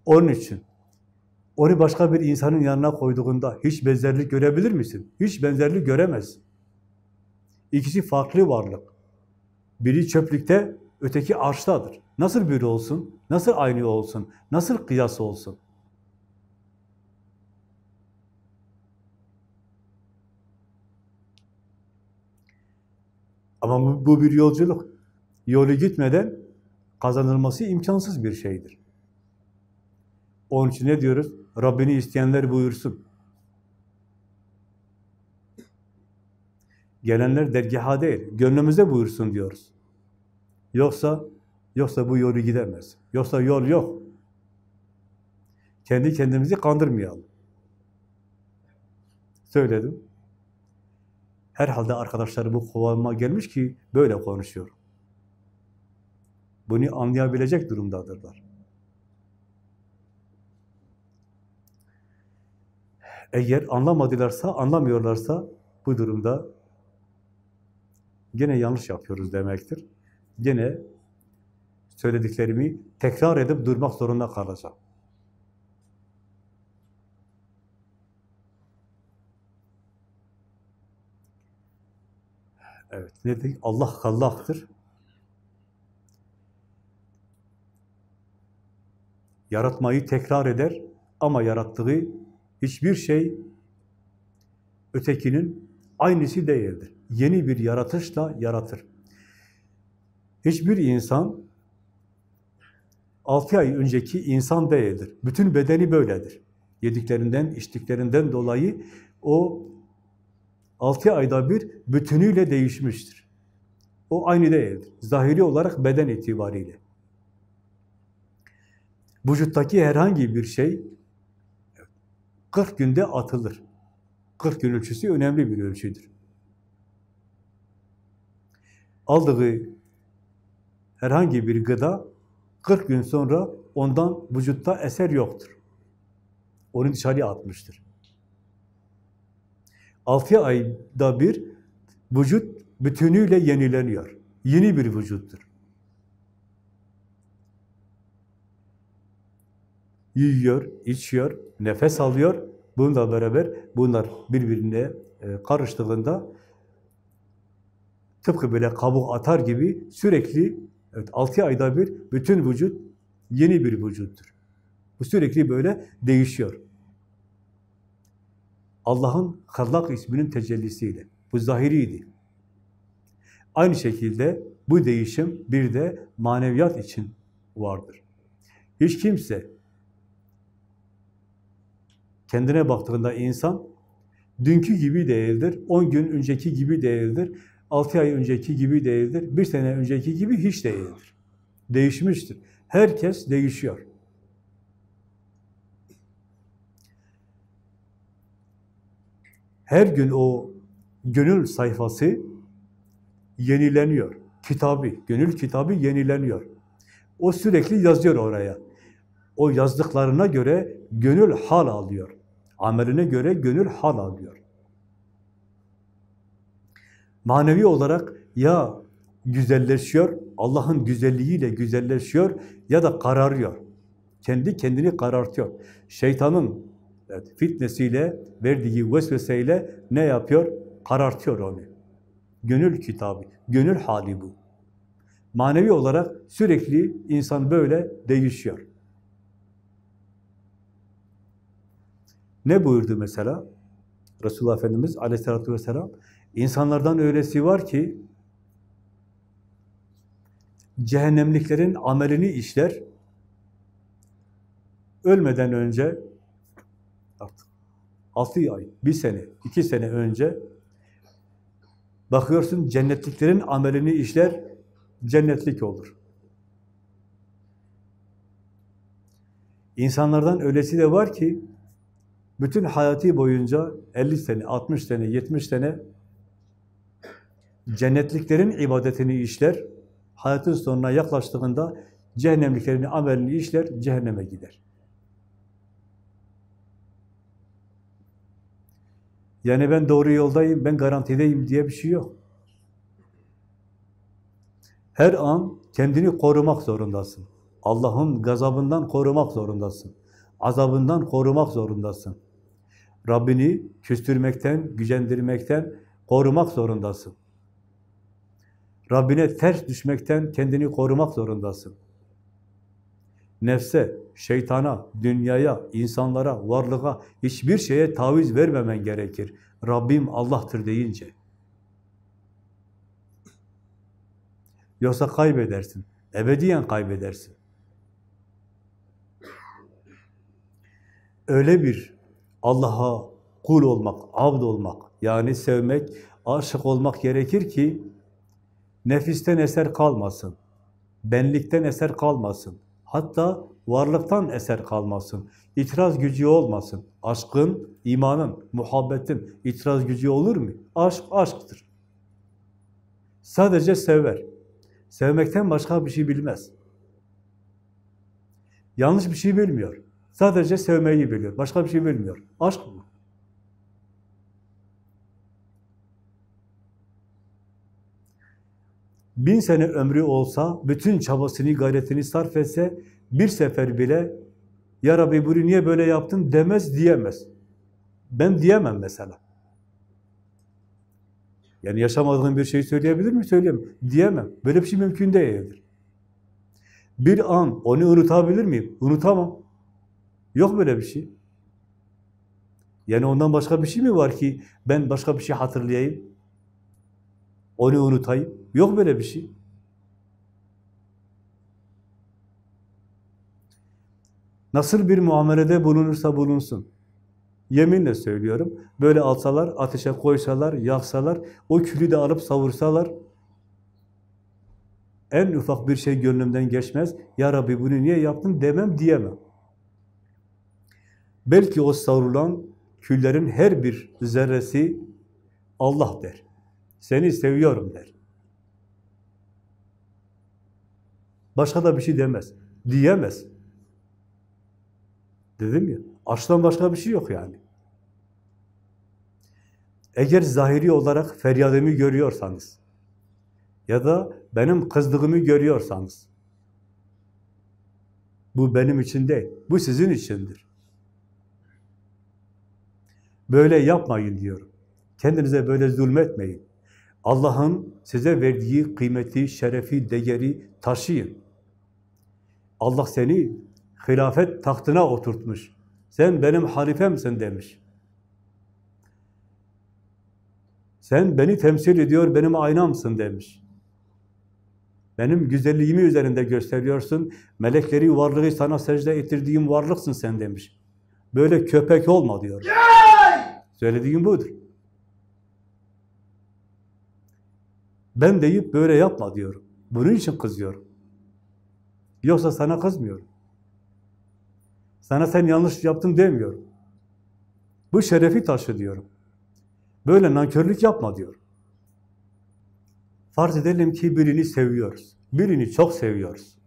[SPEAKER 1] Onun için onu başka bir insanın yanına koyduğunda hiç benzerlik görebilir misin? Hiç benzerlik göremez. İkisi farklı varlık. Biri çöplükte, öteki arştadır. Nasıl biri olsun, nasıl aynı olsun, nasıl kıyas olsun? Ama bu, bir yolculuk. Yolu gitmeden kazanılması imkansız bir şeydir. Onun için ne diyoruz? Rabbini isteyenler buyursun. Gelenler dergaha değil, gönlümüze buyursun diyoruz. Yoksa, yoksa bu yolu gidemez. Yoksa yol yok. Kendi kendimizi kandırmayalım. Söyledim. Herhalde arkadaşları bu kıvama gelmiş ki böyle konuşuyor. Bunu anlayabilecek durumdadırlar. Eğer anlamadılarsa, anlamıyorlarsa bu durumda Gene yanlış yapıyoruz demektir. Gene söylediklerimi tekrar edip durmak zorunda kalacağım. Evet, ne dedik? Allah kallaktır. Yaratmayı tekrar eder ama yarattığı hiçbir şey ötekinin aynısı değildir yeni bir yaratışla yaratır. Hiçbir insan 6 ay önceki insan değildir. Bütün bedeni böyledir. Yediklerinden, içtiklerinden dolayı o 6 ayda bir bütünüyle değişmiştir. O aynı değildir. Zahiri olarak beden itibariyle. Vücuttaki herhangi bir şey 40 günde atılır. 40 gün ölçüsü önemli bir ölçüdür aldığı herhangi bir gıda 40 gün sonra ondan vücutta eser yoktur. Onu dışarıya atmıştır. 6 ayda bir vücut bütünüyle yenileniyor. Yeni bir vücuttur. Yiyor, içiyor, nefes alıyor. Bununla beraber bunlar birbirine e, karıştığında Tıpkı böyle kabuk atar gibi sürekli, evet 6 ayda bir bütün vücut yeni bir vücuttur. Bu sürekli böyle değişiyor. Allah'ın Hallak isminin tecellisiyle. Bu zahiriydi. Aynı şekilde bu değişim bir de maneviyat için vardır. Hiç kimse kendine baktığında insan dünkü gibi değildir, on gün önceki gibi değildir, 6 ay önceki gibi değildir, bir sene önceki gibi hiç değildir. Değişmiştir. Herkes değişiyor. Her gün o gönül sayfası yenileniyor. Kitabı, gönül kitabı yenileniyor. O sürekli yazıyor oraya. O yazdıklarına göre gönül hal alıyor. Ameline göre gönül hal alıyor. Manevi olarak ya güzelleşiyor, Allah'ın güzelliğiyle güzelleşiyor ya da kararıyor. Kendi kendini karartıyor. Şeytanın evet, fitnesiyle, verdiği vesveseyle ne yapıyor? Karartıyor onu. Gönül kitabı, gönül hali bu. Manevi olarak sürekli insan böyle değişiyor. Ne buyurdu mesela? Resulullah Efendimiz aleyhissalatü vesselam, İnsanlardan öylesi var ki cehennemliklerin amelini işler. Ölmeden önce artık 6 ay, 1 sene, 2 sene önce bakıyorsun cennetliklerin amelini işler, cennetlik olur. İnsanlardan öylesi de var ki bütün hayatı boyunca 50 sene, 60 sene, 70 sene cennetliklerin ibadetini işler, hayatın sonuna yaklaştığında cehennemliklerin amelini işler, cehenneme gider. Yani ben doğru yoldayım, ben garantideyim diye bir şey yok. Her an kendini korumak zorundasın. Allah'ın gazabından korumak zorundasın. Azabından korumak zorundasın. Rabbini küstürmekten, gücendirmekten korumak zorundasın. Rabbine ters düşmekten kendini korumak zorundasın. Nefse, şeytana, dünyaya, insanlara, varlığa, hiçbir şeye taviz vermemen gerekir. Rabbim Allah'tır deyince. Yoksa kaybedersin. Ebediyen kaybedersin. Öyle bir Allah'a kul olmak, abd olmak, yani sevmek, aşık olmak gerekir ki Nefisten eser kalmasın. Benlikten eser kalmasın. Hatta varlıktan eser kalmasın. İtiraz gücü olmasın. Aşkın, imanın, muhabbetin itiraz gücü olur mu? Aşk aşktır. Sadece sever. Sevmekten başka bir şey bilmez. Yanlış bir şey bilmiyor. Sadece sevmeyi biliyor. Başka bir şey bilmiyor. Aşk mı? bin sene ömrü olsa, bütün çabasını, gayretini sarf etse, bir sefer bile ya Rabbi bunu niye böyle yaptın demez diyemez. Ben diyemem mesela. Yani yaşamadığım bir şeyi söyleyebilir mi? Söyleyemem. Diyemem. Böyle bir şey mümkün değildir. Bir an onu unutabilir miyim? Unutamam. Yok böyle bir şey. Yani ondan başka bir şey mi var ki ben başka bir şey hatırlayayım? Onu unutayım. Yok böyle bir şey. Nasıl bir muamelede bulunursa bulunsun. Yeminle söylüyorum. Böyle alsalar, ateşe koysalar, yaksalar, o külü de alıp savursalar, en ufak bir şey gönlümden geçmez. Ya Rabbi bunu niye yaptın demem diyemem. Belki o savrulan küllerin her bir zerresi Allah der. Seni seviyorum der. Başka da bir şey demez. Diyemez. Dedim ya, açtan başka bir şey yok yani. Eğer zahiri olarak feryadımı görüyorsanız ya da benim kızdığımı görüyorsanız bu benim için değil, bu sizin içindir. Böyle yapmayın diyorum. Kendinize böyle zulmetmeyin. Allah'ın size verdiği kıymeti, şerefi, değeri taşıyın. Allah seni hilafet tahtına oturtmuş. Sen benim halifemsin demiş. Sen beni temsil ediyor, benim aynamsın demiş. Benim güzelliğimi üzerinde gösteriyorsun. Melekleri varlığı sana secde ettirdiğim varlıksın sen demiş. Böyle köpek olma diyor. Söylediğim budur. Ben deyip böyle yapma diyorum. Bunun için kızıyorum. Yoksa sana kızmıyorum. Sana sen yanlış yaptın demiyorum. Bu şerefi taşı diyorum. Böyle nankörlük yapma diyorum. Farz edelim ki birini seviyoruz. Birini çok seviyoruz.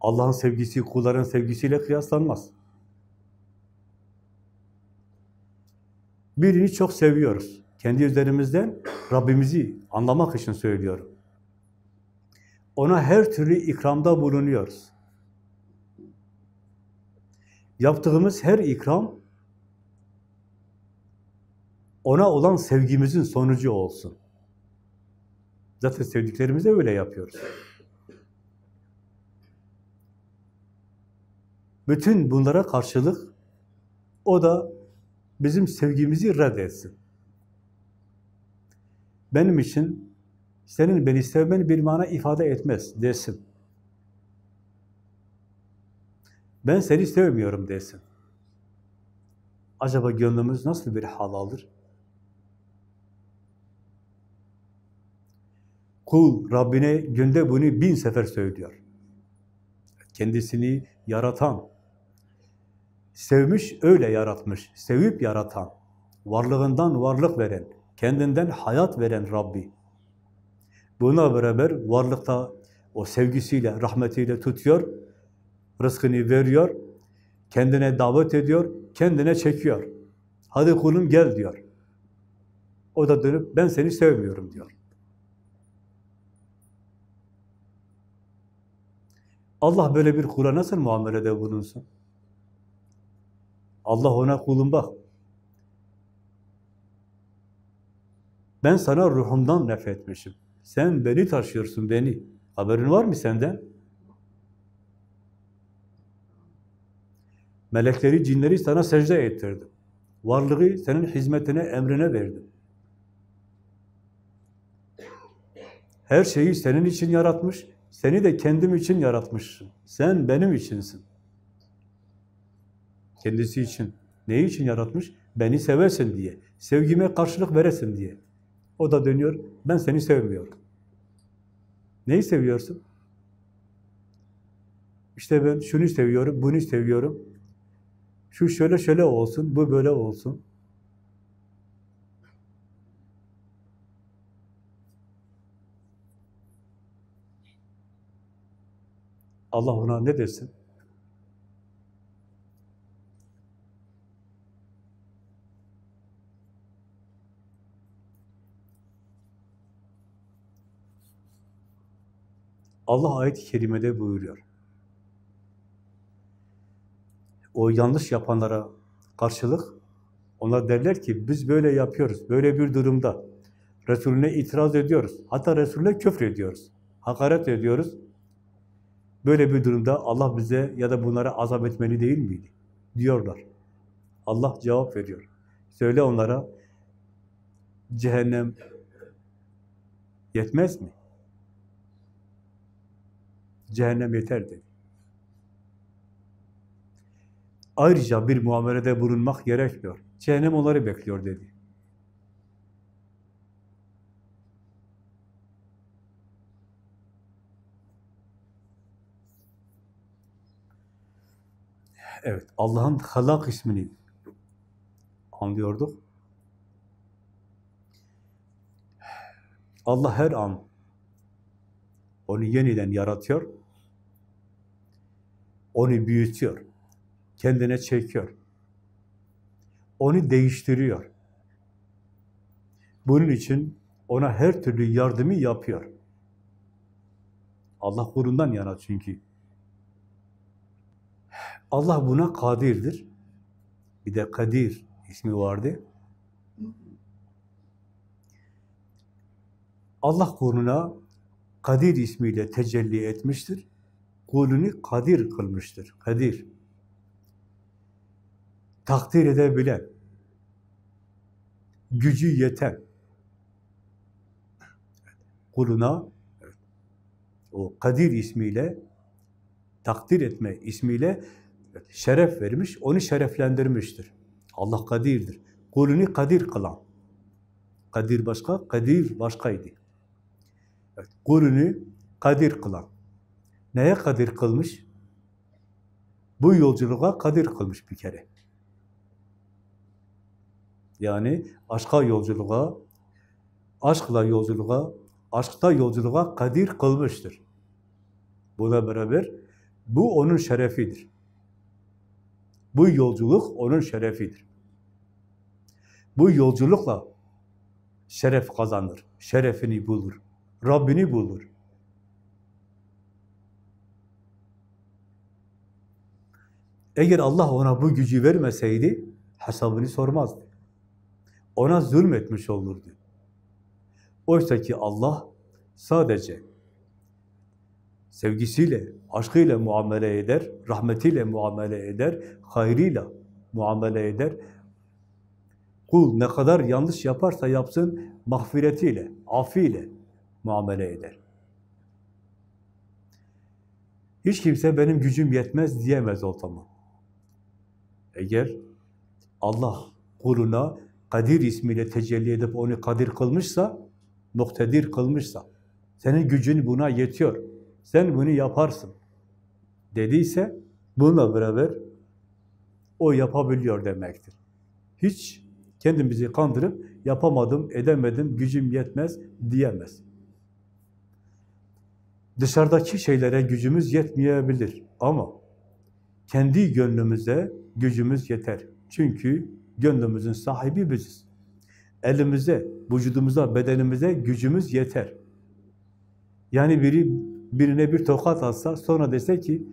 [SPEAKER 1] Allah'ın sevgisi kulların sevgisiyle kıyaslanmaz. Birini çok seviyoruz. Kendi üzerimizden Rabbimizi anlamak için söylüyorum. Ona her türlü ikramda bulunuyoruz. Yaptığımız her ikram ona olan sevgimizin sonucu olsun. Zaten sevdiklerimize öyle yapıyoruz. Bütün bunlara karşılık o da bizim sevgimizi reddetsin benim için senin beni sevmen bir mana ifade etmez desin. Ben seni sevmiyorum desin. Acaba gönlümüz nasıl bir hal alır? Kul Rabbine günde bunu bin sefer söylüyor. Kendisini yaratan, sevmiş öyle yaratmış, sevip yaratan, varlığından varlık veren, kendinden hayat veren Rabbi. Buna beraber varlıkta o sevgisiyle, rahmetiyle tutuyor, rızkını veriyor, kendine davet ediyor, kendine çekiyor. Hadi kulum gel diyor. O da dönüp ben seni sevmiyorum diyor. Allah böyle bir kula nasıl muamelede bulunsun? Allah ona kulum bak, Ben sana ruhumdan nefretmişim. Sen beni taşıyorsun, beni. Haberin var mı senden? Melekleri, cinleri sana secde ettirdim. Varlığı senin hizmetine, emrine verdim. Her şeyi senin için yaratmış, seni de kendim için yaratmışsın. Sen benim içinsin. Kendisi için. Neyi için yaratmış? Beni seversin diye. Sevgime karşılık veresin diye. O da dönüyor, ben seni sevmiyorum. Neyi seviyorsun? İşte ben şunu seviyorum, bunu seviyorum. Şu şöyle şöyle olsun, bu böyle olsun. Allah ona ne desin? Allah ayet-i kerimede buyuruyor. O yanlış yapanlara karşılık onlar derler ki biz böyle yapıyoruz, böyle bir durumda. Resulüne itiraz ediyoruz. Hatta Resulüne küfür ediyoruz. Hakaret ediyoruz. Böyle bir durumda Allah bize ya da bunlara azap etmeli değil miydi? Diyorlar. Allah cevap veriyor. Söyle onlara cehennem yetmez mi? Cehennem yeter dedi. Ayrıca bir muamelede bulunmak gerekmiyor. Cehennem onları bekliyor dedi. Evet, Allah'ın halak ismini anlıyorduk. Allah her an onu yeniden yaratıyor. Onu büyütüyor. Kendine çekiyor. Onu değiştiriyor. Bunun için ona her türlü yardımı yapıyor. Allah kurundan yana çünkü. Allah buna kadirdir. Bir de Kadir ismi vardı. Allah Kuruna Kadir ismiyle tecelli etmiştir kulünü kadir kılmıştır. Kadir. Takdir edebilen, gücü yeten kuluna o kadir ismiyle takdir etme ismiyle şeref vermiş, onu şereflendirmiştir. Allah kadirdir. Kulünü kadir kılan. Kadir başka, kadir başkaydı. Evet, kulünü kadir kılan. Neye kadir kılmış? Bu yolculuğa kadir kılmış bir kere. Yani aşka yolculuğa, aşkla yolculuğa, aşkta yolculuğa kadir kılmıştır. Buna beraber bu onun şerefidir. Bu yolculuk onun şerefidir. Bu yolculukla şeref kazanır, şerefini bulur, Rabbini bulur. Eğer Allah ona bu gücü vermeseydi hesabını sormazdı. Ona zulmetmiş olurdu. Oysa ki Allah sadece sevgisiyle, aşkıyla muamele eder, rahmetiyle muamele eder, hayrıyla muamele eder. Kul ne kadar yanlış yaparsa yapsın, mağfiretiyle, afiyle muamele eder. Hiç kimse benim gücüm yetmez diyemez o zaman. Eğer Allah kuluna Kadir ismiyle tecelli edip onu Kadir kılmışsa, muktedir kılmışsa, senin gücün buna yetiyor, sen bunu yaparsın dediyse bununla beraber o yapabiliyor demektir. Hiç kendimizi kandırıp yapamadım, edemedim, gücüm yetmez diyemez. Dışarıdaki şeylere gücümüz yetmeyebilir ama kendi gönlümüze gücümüz yeter. Çünkü gönlümüzün sahibi biziz. Elimize, vücudumuza, bedenimize gücümüz yeter. Yani biri birine bir tokat atsa sonra dese ki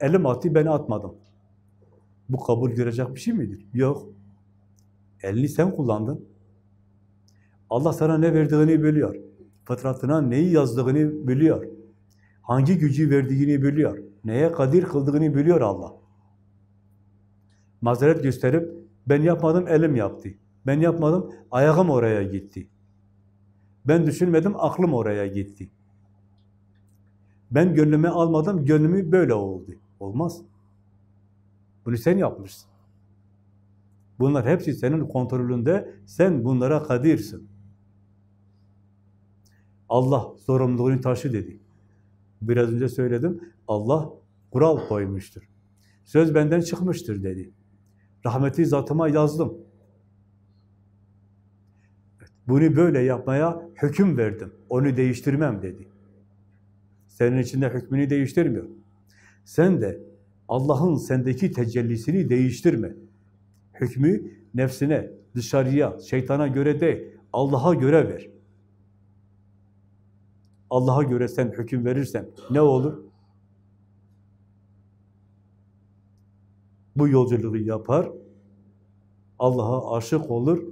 [SPEAKER 1] elim attı ben atmadım. Bu kabul görecek bir şey midir? Yok. Elini sen kullandın. Allah sana ne verdiğini biliyor. Fıtratına neyi yazdığını biliyor. Hangi gücü verdiğini biliyor neye kadir kıldığını biliyor Allah. Mazeret gösterip ben yapmadım elim yaptı. Ben yapmadım ayağım oraya gitti. Ben düşünmedim aklım oraya gitti. Ben gönlümü almadım gönlümü böyle oldu. Olmaz. Bunu sen yapmışsın. Bunlar hepsi senin kontrolünde. Sen bunlara kadirsin. Allah sorumluluğunu taşı dedi. Biraz önce söyledim. Allah kural koymuştur. Söz benden çıkmıştır dedi. Rahmeti zatıma yazdım. Bunu böyle yapmaya hüküm verdim. Onu değiştirmem dedi. Senin içinde hükmünü değiştirmiyor. Sen de Allah'ın sendeki tecellisini değiştirme. Hükmü nefsine, dışarıya, şeytana göre değil, Allah'a göre ver. Allah'a göre sen hüküm verirsen ne olur? bu yolculuğu yapar, Allah'a aşık olur,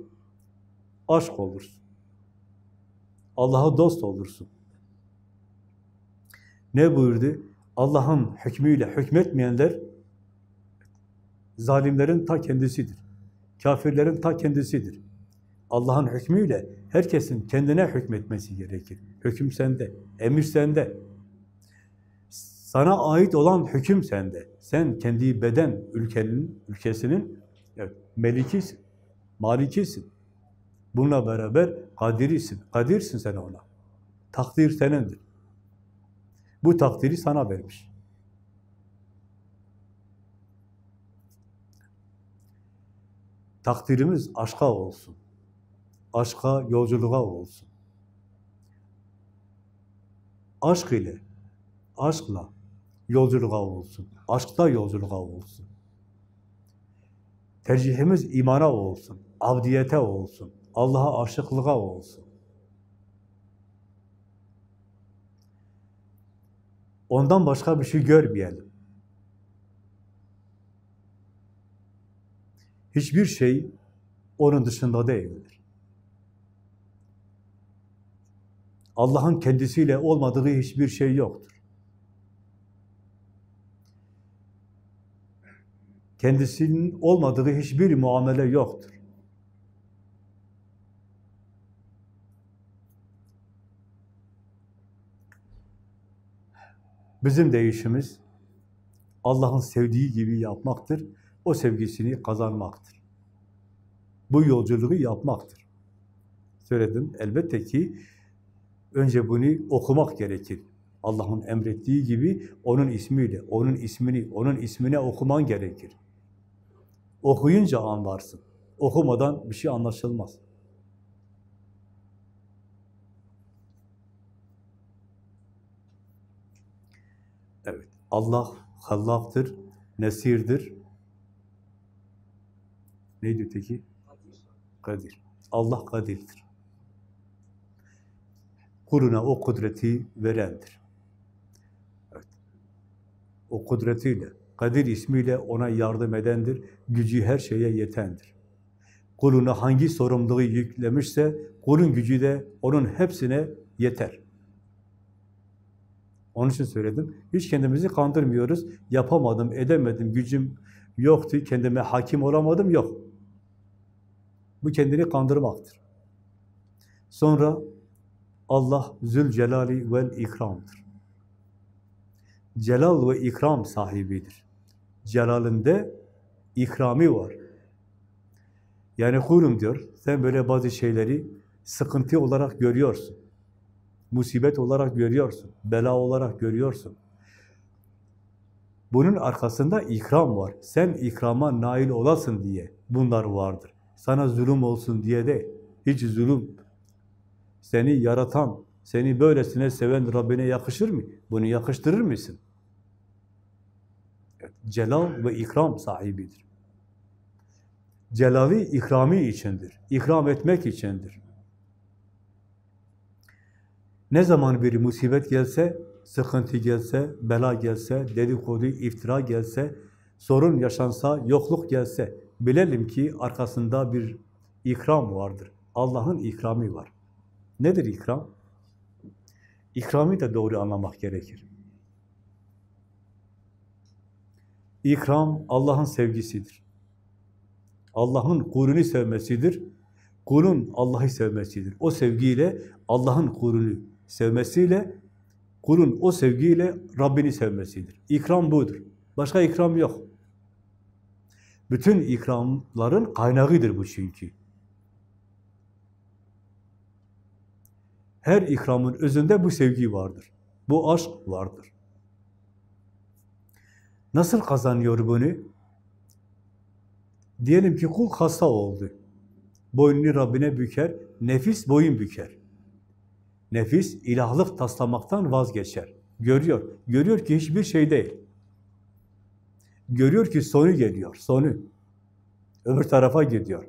[SPEAKER 1] aşk olursun. Allah'a dost olursun. Ne buyurdu? Allah'ın hükmüyle hükmetmeyenler zalimlerin ta kendisidir. Kafirlerin ta kendisidir. Allah'ın hükmüyle herkesin kendine hükmetmesi gerekir. Hüküm sende, emir sende. Sana ait olan hüküm sende. Sen kendi beden ülkenin, ülkesinin evet, melikisin, malikisin. Bununla beraber kadirisin. Kadirsin sen ona. Takdir senindir. Bu takdiri sana vermiş. Takdirimiz aşka olsun. Aşka, yolculuğa olsun. Aşk ile, aşkla, yolculuğa olsun. Aşkta yolculuğa olsun. Tercihimiz imana olsun, abdiyete olsun, Allah'a aşıklığa olsun. Ondan başka bir şey görmeyelim. Hiçbir şey onun dışında değildir. Allah'ın kendisiyle olmadığı hiçbir şey yoktur. Kendisinin olmadığı hiçbir muamele yoktur. Bizim de işimiz Allah'ın sevdiği gibi yapmaktır. O sevgisini kazanmaktır. Bu yolculuğu yapmaktır. Söyledim elbette ki önce bunu okumak gerekir. Allah'ın emrettiği gibi onun ismiyle, onun ismini, onun ismine okuman gerekir. Okuyunca anlarsın. Okumadan bir şey anlaşılmaz. Evet, Allah hallaktır, nesirdir. Neydi teki? Kadir. Kadir. Allah kadirdir. Kuruna o kudreti verendir. Evet. O kudretiyle Kadir ismiyle ona yardım edendir, gücü her şeye yetendir. Kuluna hangi sorumluluğu yüklemişse, kulun gücü de onun hepsine yeter. Onun için söyledim, hiç kendimizi kandırmıyoruz. Yapamadım, edemedim, gücüm yoktu, kendime hakim olamadım, yok. Bu kendini kandırmaktır. Sonra Allah Zülcelali vel İkram'dır. Celal ve ikram sahibidir celalinde ikrami var. Yani kulum diyor, sen böyle bazı şeyleri sıkıntı olarak görüyorsun. Musibet olarak görüyorsun, bela olarak görüyorsun. Bunun arkasında ikram var. Sen ikrama nail olasın diye bunlar vardır. Sana zulüm olsun diye de hiç zulüm seni yaratan, seni böylesine seven Rabbine yakışır mı? Bunu yakıştırır mısın? celal ve ikram sahibidir. Celavi ikrami içindir, ikram etmek içindir. Ne zaman bir musibet gelse, sıkıntı gelse, bela gelse, dedikodu, iftira gelse, sorun yaşansa, yokluk gelse, bilelim ki arkasında bir ikram vardır. Allah'ın ikrami var. Nedir ikram? İkrami de doğru anlamak gerekir. İkram Allah'ın sevgisidir. Allah'ın Kur'unu sevmesidir. Kulun Allah'ı sevmesidir. O sevgiyle Allah'ın Kur'unu sevmesiyle kulun o sevgiyle Rabbini sevmesidir. İkram budur. Başka ikram yok. Bütün ikramların kaynağıdır bu çünkü. Her ikramın özünde bu sevgi vardır. Bu aşk vardır. Nasıl kazanıyor bunu? Diyelim ki kul hasta oldu. Boynunu Rabbine büker, nefis boyun büker. Nefis ilahlık taslamaktan vazgeçer. Görüyor, görüyor ki hiçbir şey değil. Görüyor ki sonu geliyor, sonu. Öbür tarafa gidiyor.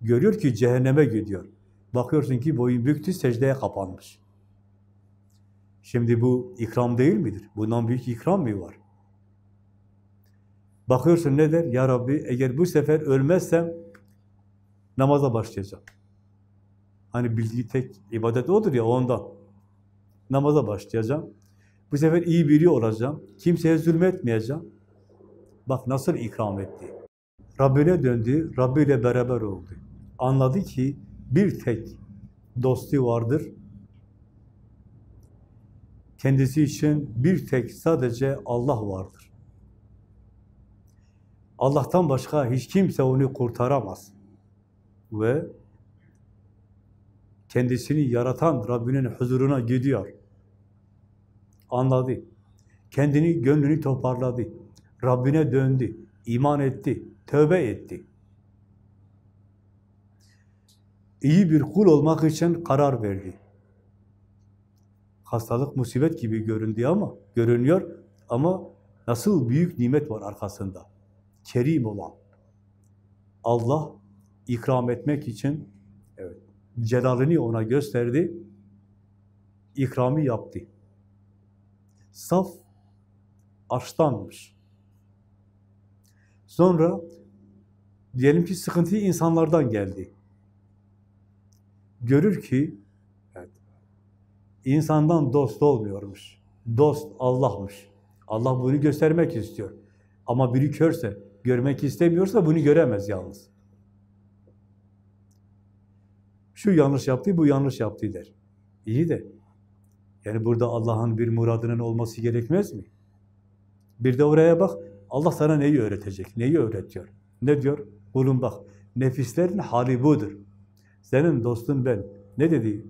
[SPEAKER 1] Görüyor ki cehenneme gidiyor. Bakıyorsun ki boyun büktü, secdeye kapanmış. Şimdi bu ikram değil midir? Bundan büyük ikram mı var? Bakıyorsun ne der? Ya Rabbi eğer bu sefer ölmezsem namaza başlayacağım. Hani bildiği tek ibadet odur ya ondan. Namaza başlayacağım. Bu sefer iyi biri olacağım. Kimseye zulmetmeyeceğim. Bak nasıl ikram etti. Rabbine döndü, Rabbi ile beraber oldu. Anladı ki bir tek dostu vardır. Kendisi için bir tek sadece Allah vardır. Allah'tan başka hiç kimse onu kurtaramaz. Ve kendisini yaratan Rabbinin huzuruna gidiyor. Anladı. Kendini, gönlünü toparladı. Rabbine döndü, iman etti, tövbe etti. İyi bir kul olmak için karar verdi. Hastalık musibet gibi göründü ama görünüyor ama nasıl büyük nimet var arkasında kerim olan Allah ikram etmek için evet, celalini ona gösterdi, ikramı yaptı. Saf arştanmış. Sonra diyelim ki sıkıntı insanlardan geldi. Görür ki evet, insandan dost olmuyormuş. Dost Allah'mış. Allah bunu göstermek istiyor. Ama biri körse, Görmek istemiyorsa bunu göremez yalnız. Şu yanlış yaptı, bu yanlış yaptı der. İyi de, yani burada Allah'ın bir muradının olması gerekmez mi? Bir de oraya bak, Allah sana neyi öğretecek, neyi öğretiyor? Ne diyor? Kulum bak, nefislerin hali budur. Senin dostun ben. Ne dedi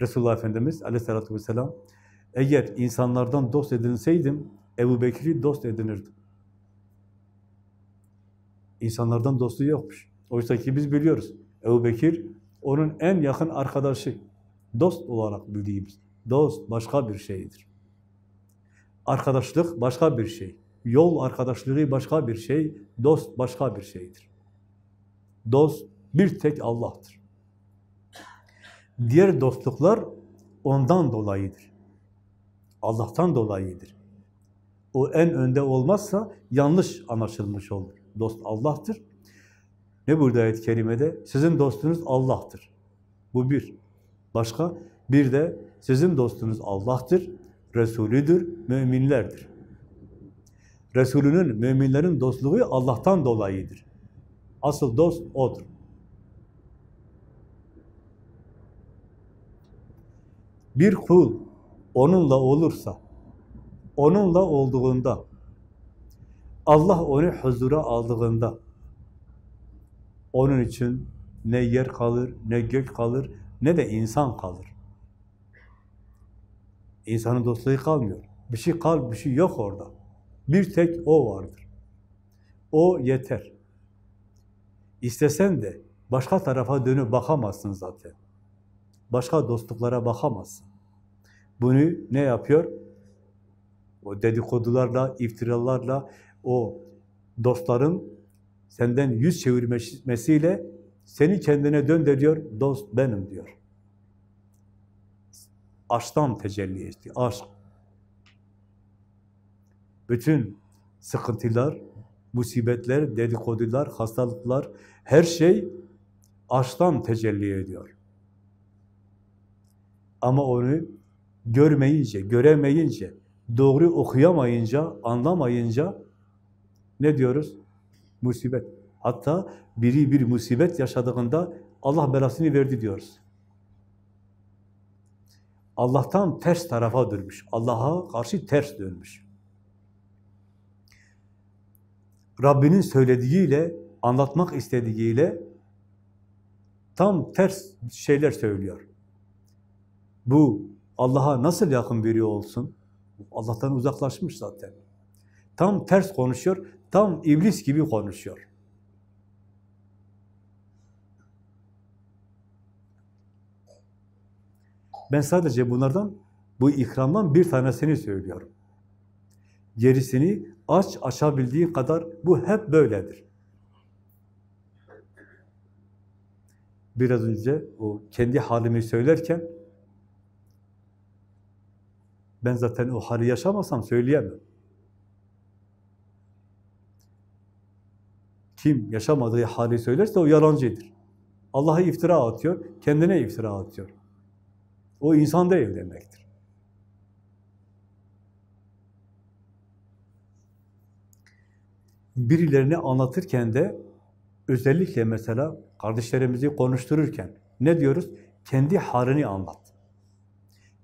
[SPEAKER 1] Resulullah Efendimiz aleyhissalatü vesselam? Eğer insanlardan dost edinseydim, Ebu Bekir'i dost edinirdim. İnsanlardan dostu yokmuş. Oysa ki biz biliyoruz. Ebu Bekir onun en yakın arkadaşı. Dost olarak bildiğimiz. Dost başka bir şeydir. Arkadaşlık başka bir şey. Yol arkadaşlığı başka bir şey. Dost başka bir şeydir. Dost bir tek Allah'tır. Diğer dostluklar ondan dolayıdır. Allah'tan dolayıdır. O en önde olmazsa yanlış anlaşılmış olur dost Allah'tır. Ne burada ayet-i kerimede? Sizin dostunuz Allah'tır. Bu bir. Başka? Bir de sizin dostunuz Allah'tır, Resulüdür, müminlerdir. Resulünün, müminlerin dostluğu Allah'tan dolayıdır. Asıl dost O'dur. Bir kul onunla olursa, onunla olduğunda, Allah onu huzura aldığında onun için ne yer kalır, ne gök kalır, ne de insan kalır. İnsanın dostluğu kalmıyor. Bir şey kal, bir şey yok orada. Bir tek o vardır. O yeter. İstesen de başka tarafa dönüp bakamazsın zaten. Başka dostluklara bakamazsın. Bunu ne yapıyor? O dedikodularla, iftiralarla, o dostların senden yüz çevirmesiyle seni kendine döndürüyor. dost benim diyor. Aşktan tecelli etti, aşk. Bütün sıkıntılar, musibetler, dedikodular, hastalıklar, her şey aşktan tecelli ediyor. Ama onu görmeyince, göremeyince, doğru okuyamayınca, anlamayınca ne diyoruz? Musibet. Hatta biri bir musibet yaşadığında Allah belasını verdi diyoruz. Allah'tan ters tarafa dönmüş. Allah'a karşı ters dönmüş. Rabbinin söylediğiyle, anlatmak istediğiyle tam ters şeyler söylüyor. Bu Allah'a nasıl yakın biri olsun? Allah'tan uzaklaşmış zaten. Tam ters konuşuyor, Tam iblis gibi konuşuyor. Ben sadece bunlardan, bu ikramdan bir tanesini söylüyorum. Gerisini aç açabildiği kadar bu hep böyledir. Biraz önce o kendi halimi söylerken ben zaten o hali yaşamasam söyleyemem. kim yaşamadığı hali söylerse o yalancıdır. Allah'a iftira atıyor, kendine iftira atıyor. O insan değil demektir. Birilerini anlatırken de özellikle mesela kardeşlerimizi konuştururken ne diyoruz? Kendi halini anlat.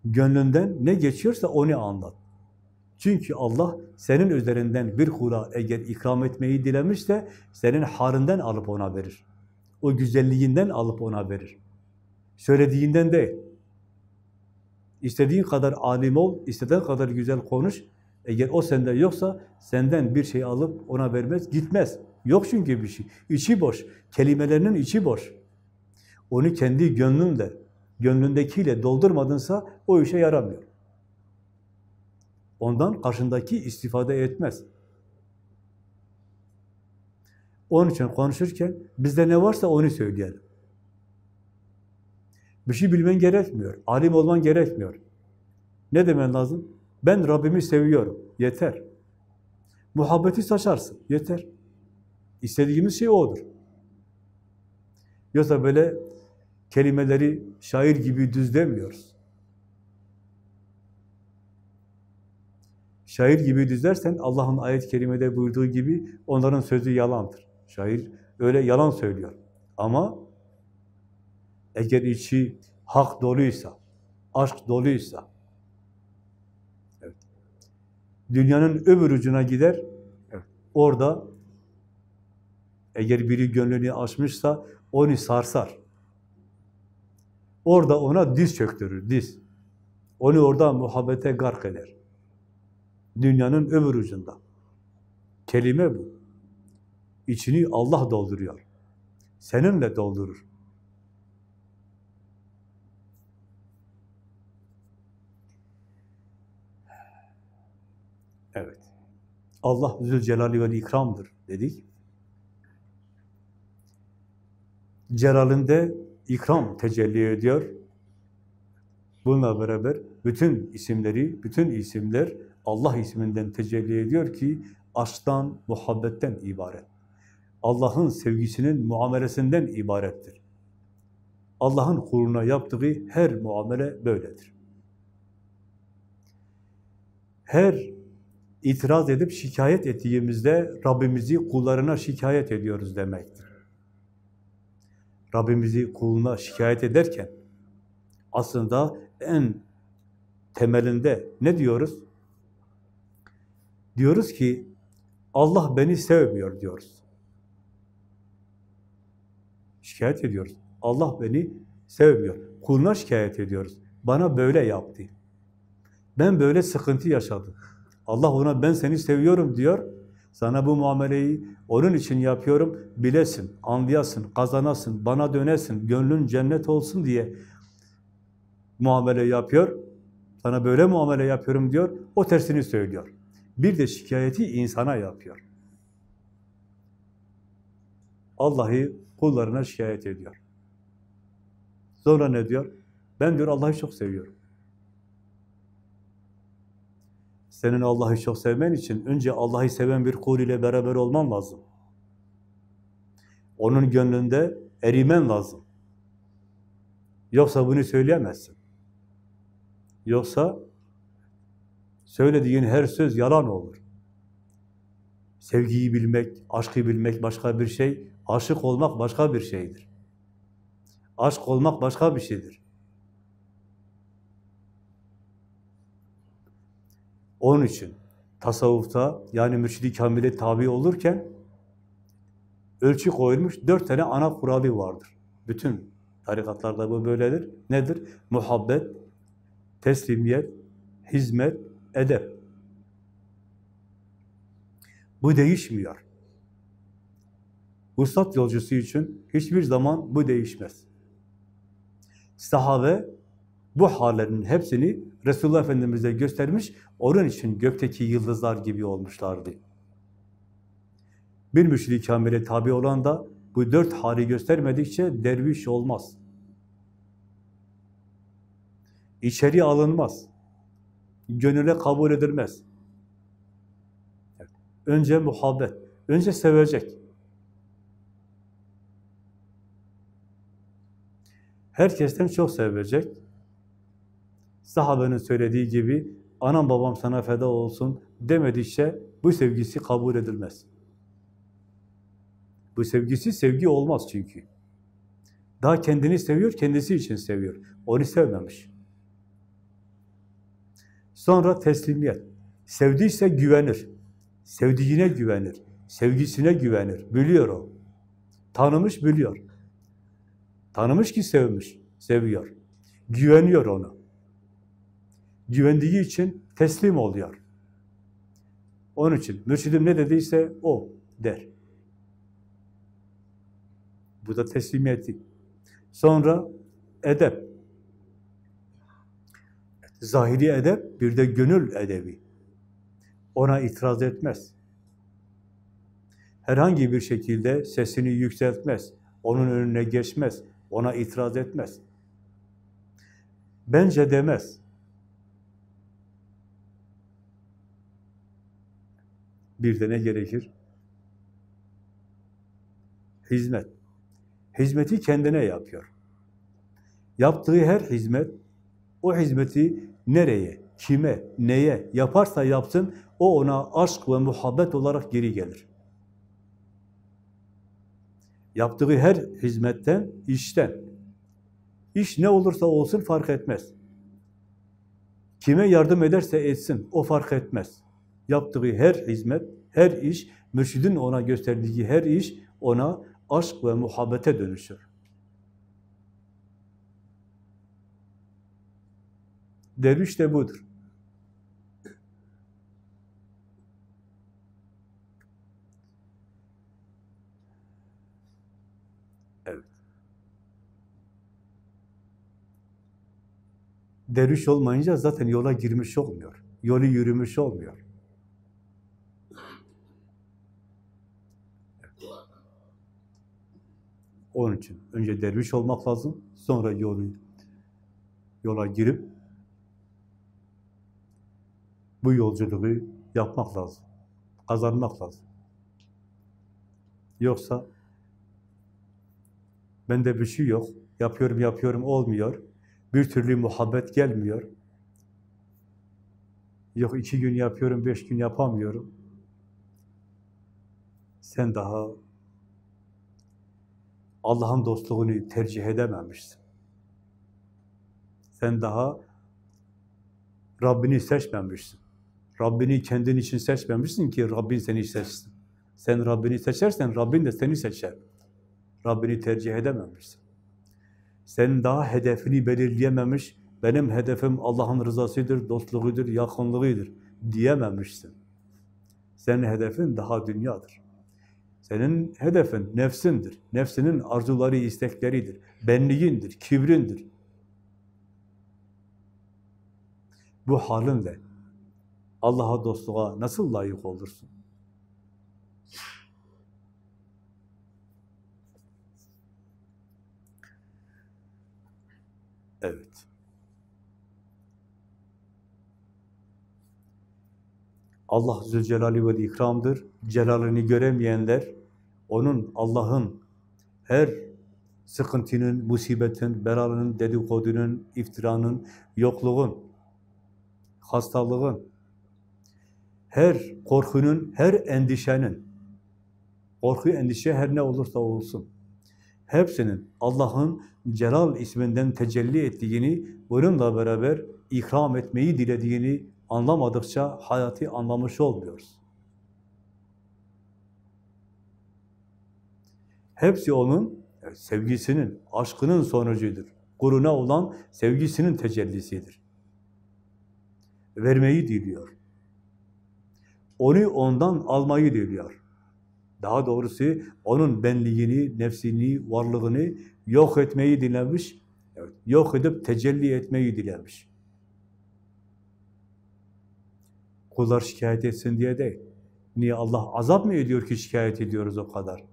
[SPEAKER 1] Gönlünden ne geçiyorsa onu anlat. Çünkü Allah senin üzerinden bir kula eğer ikram etmeyi dilemişse senin harından alıp ona verir. O güzelliğinden alıp ona verir. Söylediğinden değil. İstediğin kadar alim ol, istediğin kadar güzel konuş. Eğer o sende yoksa senden bir şey alıp ona vermez, gitmez. Yok çünkü bir şey. İçi boş. Kelimelerinin içi boş. Onu kendi gönlünle, gönlündekiyle doldurmadınsa o işe yaramıyor. Ondan karşındaki istifade etmez. Onun için konuşurken bizde ne varsa onu söyleyelim. Bir şey bilmen gerekmiyor, alim olman gerekmiyor. Ne demen lazım? Ben Rabbimi seviyorum, yeter. Muhabbeti saçarsın, yeter. İstediğimiz şey odur. Yoksa böyle kelimeleri şair gibi düz demiyoruz. Şair gibi düzlersen Allah'ın ayet-i kerimede buyurduğu gibi onların sözü yalandır. Şair öyle yalan söylüyor. Ama eğer içi hak doluysa, aşk doluysa, evet, dünyanın öbür ucuna gider, evet, orada eğer biri gönlünü açmışsa onu sarsar. Orada ona diz çöktürür, diz. Onu orada muhabbete gark eder. Dünyanın öbür ucunda. Kelime bu. İçini Allah dolduruyor. Seninle doldurur. Evet. Allah Zülcelali ve ikramdır dedik. Celalinde ikram tecelli ediyor. Bununla beraber bütün isimleri, bütün isimler Allah isminden tecelli ediyor ki aşktan, muhabbetten ibaret. Allah'ın sevgisinin muamelesinden ibarettir. Allah'ın kuluna yaptığı her muamele böyledir. Her itiraz edip şikayet ettiğimizde Rabbimizi kullarına şikayet ediyoruz demektir. Rabbimizi kuluna şikayet ederken aslında en temelinde ne diyoruz? Diyoruz ki Allah beni sevmiyor diyoruz. Şikayet ediyoruz. Allah beni sevmiyor. Kuluna şikayet ediyoruz. Bana böyle yaptı. Ben böyle sıkıntı yaşadım. Allah ona ben seni seviyorum diyor. Sana bu muameleyi onun için yapıyorum. Bilesin, anlayasın, kazanasın, bana dönesin, gönlün cennet olsun diye muamele yapıyor. Sana böyle muamele yapıyorum diyor. O tersini söylüyor. Bir de şikayeti insana yapıyor. Allah'ı kullarına şikayet ediyor. Sonra ne diyor? Ben diyor Allah'ı çok seviyorum. Senin Allah'ı çok sevmen için önce Allah'ı seven bir kul ile beraber olman lazım. Onun gönlünde erimen lazım. Yoksa bunu söyleyemezsin. Yoksa Söylediğin her söz yalan olur. Sevgiyi bilmek, aşkı bilmek başka bir şey, aşık olmak başka bir şeydir. Aşk olmak başka bir şeydir. Onun için tasavvufta yani mürşidi kamile tabi olurken ölçü koyulmuş dört tane ana kuralı vardır. Bütün tarikatlarda bu böyledir. Nedir? Muhabbet, teslimiyet, hizmet, edep. Bu değişmiyor. Vuslat yolcusu için hiçbir zaman bu değişmez. Sahabe bu hallerin hepsini Resulullah Efendimiz'e göstermiş, onun için gökteki yıldızlar gibi olmuşlardı. Bir müşri kamile tabi olan da bu dört hali göstermedikçe derviş olmaz. İçeri alınmaz gönüle kabul edilmez. Önce muhabbet, önce sevecek. Herkesten çok sevecek. Sahabenin söylediği gibi, anam babam sana feda olsun demedikçe bu sevgisi kabul edilmez. Bu sevgisi sevgi olmaz çünkü. Daha kendini seviyor, kendisi için seviyor. Onu sevmemiş. Sonra teslimiyet. Sevdiyse güvenir. Sevdiğine güvenir. Sevgisine güvenir. Biliyor o. Tanımış biliyor. Tanımış ki sevmiş. Seviyor. Güveniyor ona. Güvendiği için teslim oluyor. Onun için mürşidim ne dediyse o der. Bu da teslimiyeti. Sonra edep. Zahiri edep, bir de gönül edebi. Ona itiraz etmez. Herhangi bir şekilde sesini yükseltmez. Onun önüne geçmez. Ona itiraz etmez. Bence demez. Bir de ne gerekir? Hizmet. Hizmeti kendine yapıyor. Yaptığı her hizmet, o hizmeti nereye, kime, neye yaparsa yapsın, o ona aşk ve muhabbet olarak geri gelir. Yaptığı her hizmetten, işten, iş ne olursa olsun fark etmez. Kime yardım ederse etsin, o fark etmez. Yaptığı her hizmet, her iş, mürşidin ona gösterdiği her iş ona aşk ve muhabbete dönüşür. Derviş de budur. Evet. Derviş olmayınca zaten yola girmiş olmuyor. Yolu yürümüş olmuyor. Onun için önce derviş olmak lazım, sonra yolu yola girip bu yolculuğu yapmak lazım, kazanmak lazım. Yoksa bende bir şey yok, yapıyorum yapıyorum olmuyor, bir türlü muhabbet gelmiyor. Yok iki gün yapıyorum, beş gün yapamıyorum. Sen daha Allah'ın dostluğunu tercih edememişsin. Sen daha Rabbini seçmemişsin. Rabbini kendin için seçmemişsin ki Rabbin seni seçsin. Sen Rabbini seçersen Rabbin de seni seçer. Rabbini tercih edememişsin. Sen daha hedefini belirleyememiş, benim hedefim Allah'ın rızasıdır, dostluğudur, yakınlığıdır diyememişsin. Senin hedefin daha dünyadır. Senin hedefin nefsindir. Nefsinin arzuları, istekleridir. Benliğindir, kibrindir. Bu halin de Allah'a dostluğa nasıl layık olursun? Evet. Allah Zülcelali ve İkram'dır. Celalini göremeyenler, onun, Allah'ın her sıkıntının, musibetin, belanın, dedikodunun, iftiranın, yokluğun, hastalığın, her korkunun, her endişenin, korku, endişe her ne olursa olsun, hepsinin Allah'ın Celal isminden tecelli ettiğini, bununla beraber ikram etmeyi dilediğini anlamadıkça hayatı anlamış olmuyoruz. Hepsi onun sevgisinin, aşkının sonucudur. Kuruna olan sevgisinin tecellisidir. Vermeyi diliyor onu ondan almayı diliyor. Daha doğrusu onun benliğini, nefsini, varlığını yok etmeyi dilemiş, evet, yok edip tecelli etmeyi dilemiş. Kullar şikayet etsin diye değil. Niye Allah azap mı ediyor ki şikayet ediyoruz o kadar?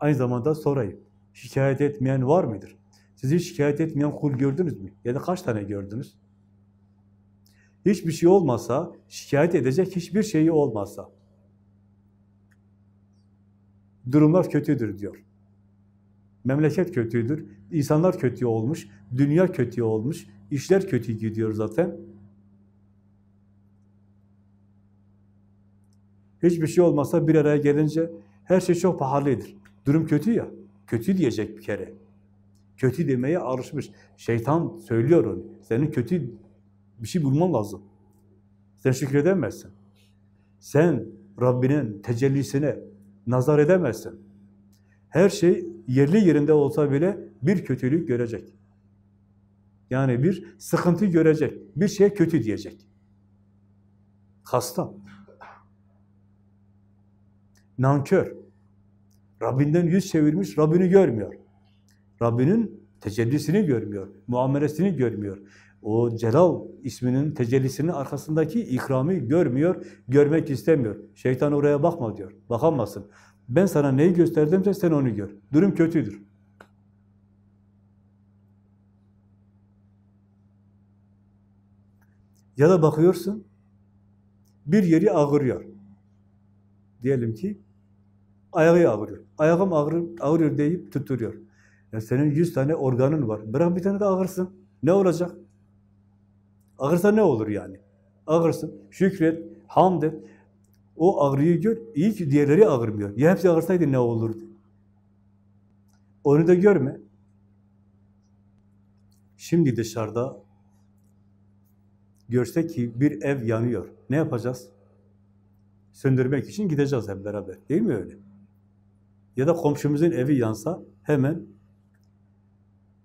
[SPEAKER 1] Aynı zamanda sorayım. Şikayet etmeyen var mıdır? Sizi şikayet etmeyen kul gördünüz mü? Ya da kaç tane gördünüz? hiçbir şey olmasa, şikayet edecek hiçbir şeyi olmasa, durumlar kötüdür diyor. Memleket kötüdür, insanlar kötü olmuş, dünya kötü olmuş, işler kötü gidiyor zaten. Hiçbir şey olmasa bir araya gelince her şey çok pahalıdır. Durum kötü ya, kötü diyecek bir kere. Kötü demeye alışmış. Şeytan söylüyor onu. Senin kötü bir şey bulman lazım. Sen şükredemezsin. Sen Rabbinin tecellisine nazar edemezsin. Her şey yerli yerinde olsa bile bir kötülük görecek. Yani bir sıkıntı görecek. Bir şey kötü diyecek. Hasta. Nankör. Rabbinden yüz çevirmiş, Rabbini görmüyor. Rabbinin tecellisini görmüyor, muamelesini görmüyor. O celal isminin tecellisinin arkasındaki ikramı görmüyor, görmek istemiyor. Şeytan oraya bakma diyor, bakamazsın. Ben sana neyi gösterdimse sen onu gör. Durum kötüdür. Ya da bakıyorsun, bir yeri ağırıyor. Diyelim ki ayağı ağrıyor. Ayağım ağrır, ağrıyor deyip tutturuyor. Ya senin yüz tane organın var. Bırak bir tane de ağırsın. Ne olacak? Ağırsa ne olur yani? Ağırsın, şükret, hamd et. O ağrıyı gör, iyi ki diğerleri ağırmıyor. Ya hepsi ağırsaydı ne olurdu? Onu da görme. Şimdi dışarıda görse ki bir ev yanıyor. Ne yapacağız? Söndürmek için gideceğiz hep beraber. Değil mi öyle? Ya da komşumuzun evi yansa hemen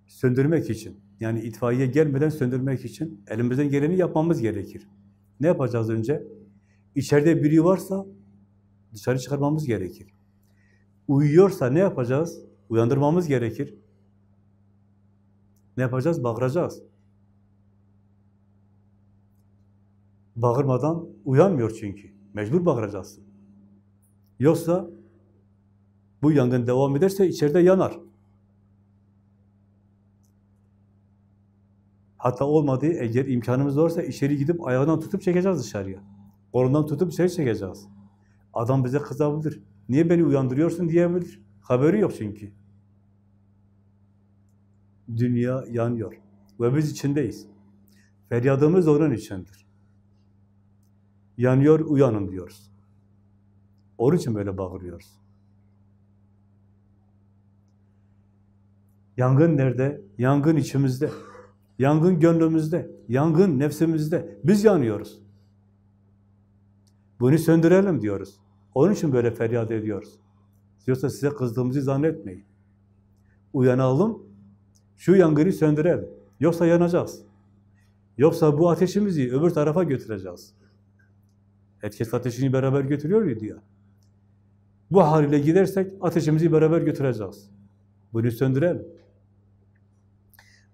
[SPEAKER 1] söndürmek için yani itfaiye gelmeden söndürmek için elimizden geleni yapmamız gerekir. Ne yapacağız önce? İçeride biri varsa dışarı çıkarmamız gerekir. Uyuyorsa ne yapacağız? Uyandırmamız gerekir. Ne yapacağız? Bağıracağız. Bağırmadan uyanmıyor çünkü. Mecbur bağıracaksın. Yoksa bu yangın devam ederse içeride yanar. Hatta olmadığı eğer imkanımız varsa içeri gidip ayağından tutup çekeceğiz dışarıya. Kolundan tutup içeri çekeceğiz. Adam bize kızabilir. Niye beni uyandırıyorsun diyebilir. Haberi yok çünkü. Dünya yanıyor. Ve biz içindeyiz. Feryadımız onun içindir. Yanıyor, uyanın diyoruz. Onun için böyle bağırıyoruz. Yangın nerede? Yangın içimizde. Yangın gönlümüzde, yangın nefsimizde. Biz yanıyoruz. Bunu söndürelim diyoruz. Onun için böyle feryat ediyoruz. Yoksa size kızdığımızı zannetmeyin. Uyanalım, şu yangını söndürelim. Yoksa yanacağız. Yoksa bu ateşimizi öbür tarafa götüreceğiz. Herkes ateşini beraber götürüyor ya diyor. Bu haliyle gidersek ateşimizi beraber götüreceğiz. Bunu söndürelim.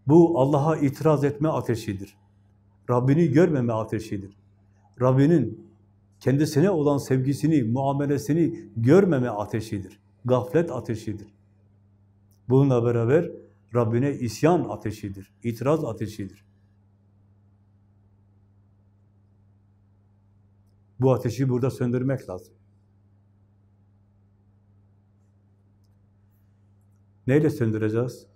[SPEAKER 1] Bu Allah'a itiraz etme ateşidir. Rabbini görmeme ateşidir. Rabbinin kendisine olan sevgisini, muamelesini görmeme ateşidir. Gaflet ateşidir. Bununla beraber Rabbine isyan ateşidir, itiraz ateşidir. Bu ateşi burada söndürmek lazım. Neyle söndüreceğiz?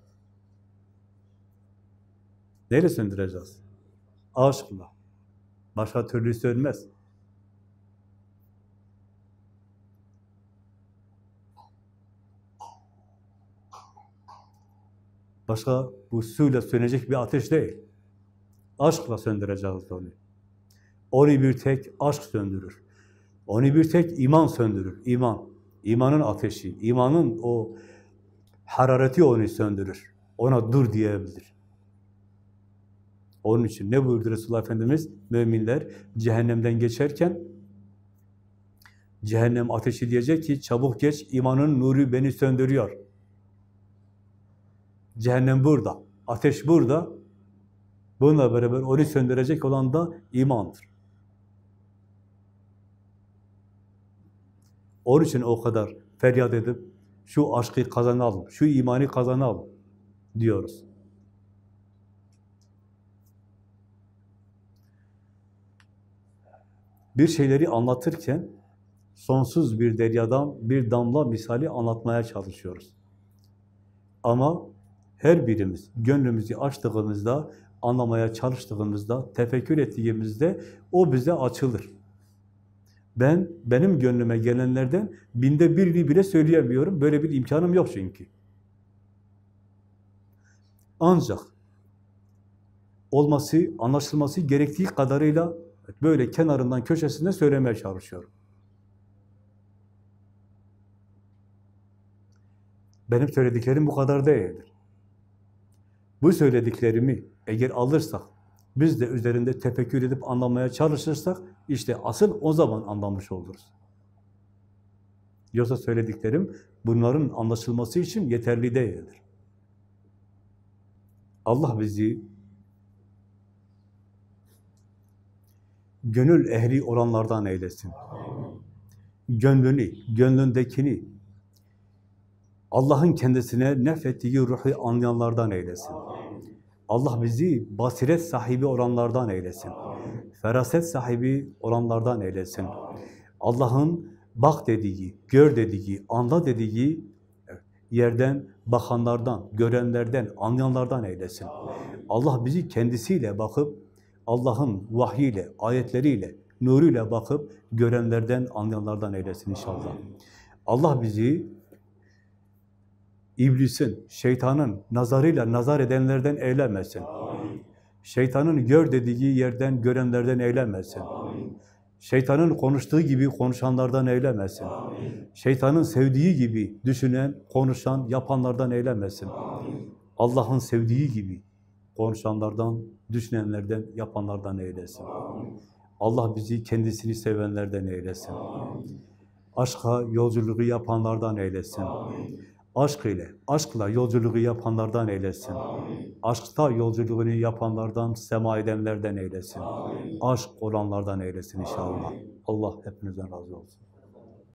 [SPEAKER 1] Neyle söndüreceğiz? Aşkla. Başka türlü sönmez. Başka bu suyla sönecek bir ateş değil. Aşkla söndüreceğiz onu. Onu bir tek aşk söndürür. Onu bir tek iman söndürür. İman. İmanın ateşi, imanın o harareti onu söndürür. Ona dur diyebilir. Onun için ne buyurdu Resulullah Efendimiz? Müminler cehennemden geçerken cehennem ateşi diyecek ki çabuk geç imanın nuru beni söndürüyor. Cehennem burada, ateş burada. Bununla beraber onu söndürecek olan da imandır. Onun için o kadar feryat edip şu aşkı kazanalım, şu imanı kazanalım diyoruz. bir şeyleri anlatırken sonsuz bir deryadan bir damla misali anlatmaya çalışıyoruz. Ama her birimiz gönlümüzü açtığımızda, anlamaya çalıştığımızda, tefekkür ettiğimizde o bize açılır. Ben benim gönlüme gelenlerden binde birini bile söyleyemiyorum. Böyle bir imkanım yok çünkü. Ancak olması, anlaşılması gerektiği kadarıyla Böyle kenarından, köşesinde söylemeye çalışıyorum. Benim söylediklerim bu kadar değildir. Bu söylediklerimi eğer alırsak, biz de üzerinde tefekkür edip anlamaya çalışırsak, işte asıl o zaman anlamış oluruz. Yoksa söylediklerim bunların anlaşılması için yeterli değildir. Allah bizi gönül ehli olanlardan eylesin. Gönlünü, gönlündekini, Allah'ın kendisine nefrettiği ruhu anlayanlardan eylesin. Allah bizi basiret sahibi olanlardan eylesin. Feraset sahibi olanlardan eylesin. Allah'ın bak dediği, gör dediği, anla dediği yerden bakanlardan, görenlerden, anlayanlardan eylesin. Allah bizi kendisiyle bakıp Allah'ın vahyiyle, ayetleriyle, nuruyla bakıp görenlerden, anlayanlardan eylesin inşallah. Allah bizi iblisin, şeytanın nazarıyla nazar edenlerden eylemesin. Şeytanın gör dediği yerden görenlerden eylemesin. Şeytanın konuştuğu gibi konuşanlardan eylemesin. Şeytanın sevdiği gibi düşünen, konuşan, yapanlardan eylemesin. Allah'ın sevdiği gibi konuşanlardan düşünenlerden, yapanlardan eylesin. Allah bizi kendisini sevenlerden eylesin. Aşka yolculuğu yapanlardan eylesin. Aşk ile, aşkla yolculuğu yapanlardan eylesin. Aşkta yolculuğunu yapanlardan, sema edenlerden eylesin. Aşk olanlardan eylesin inşallah. Allah hepinizden razı olsun.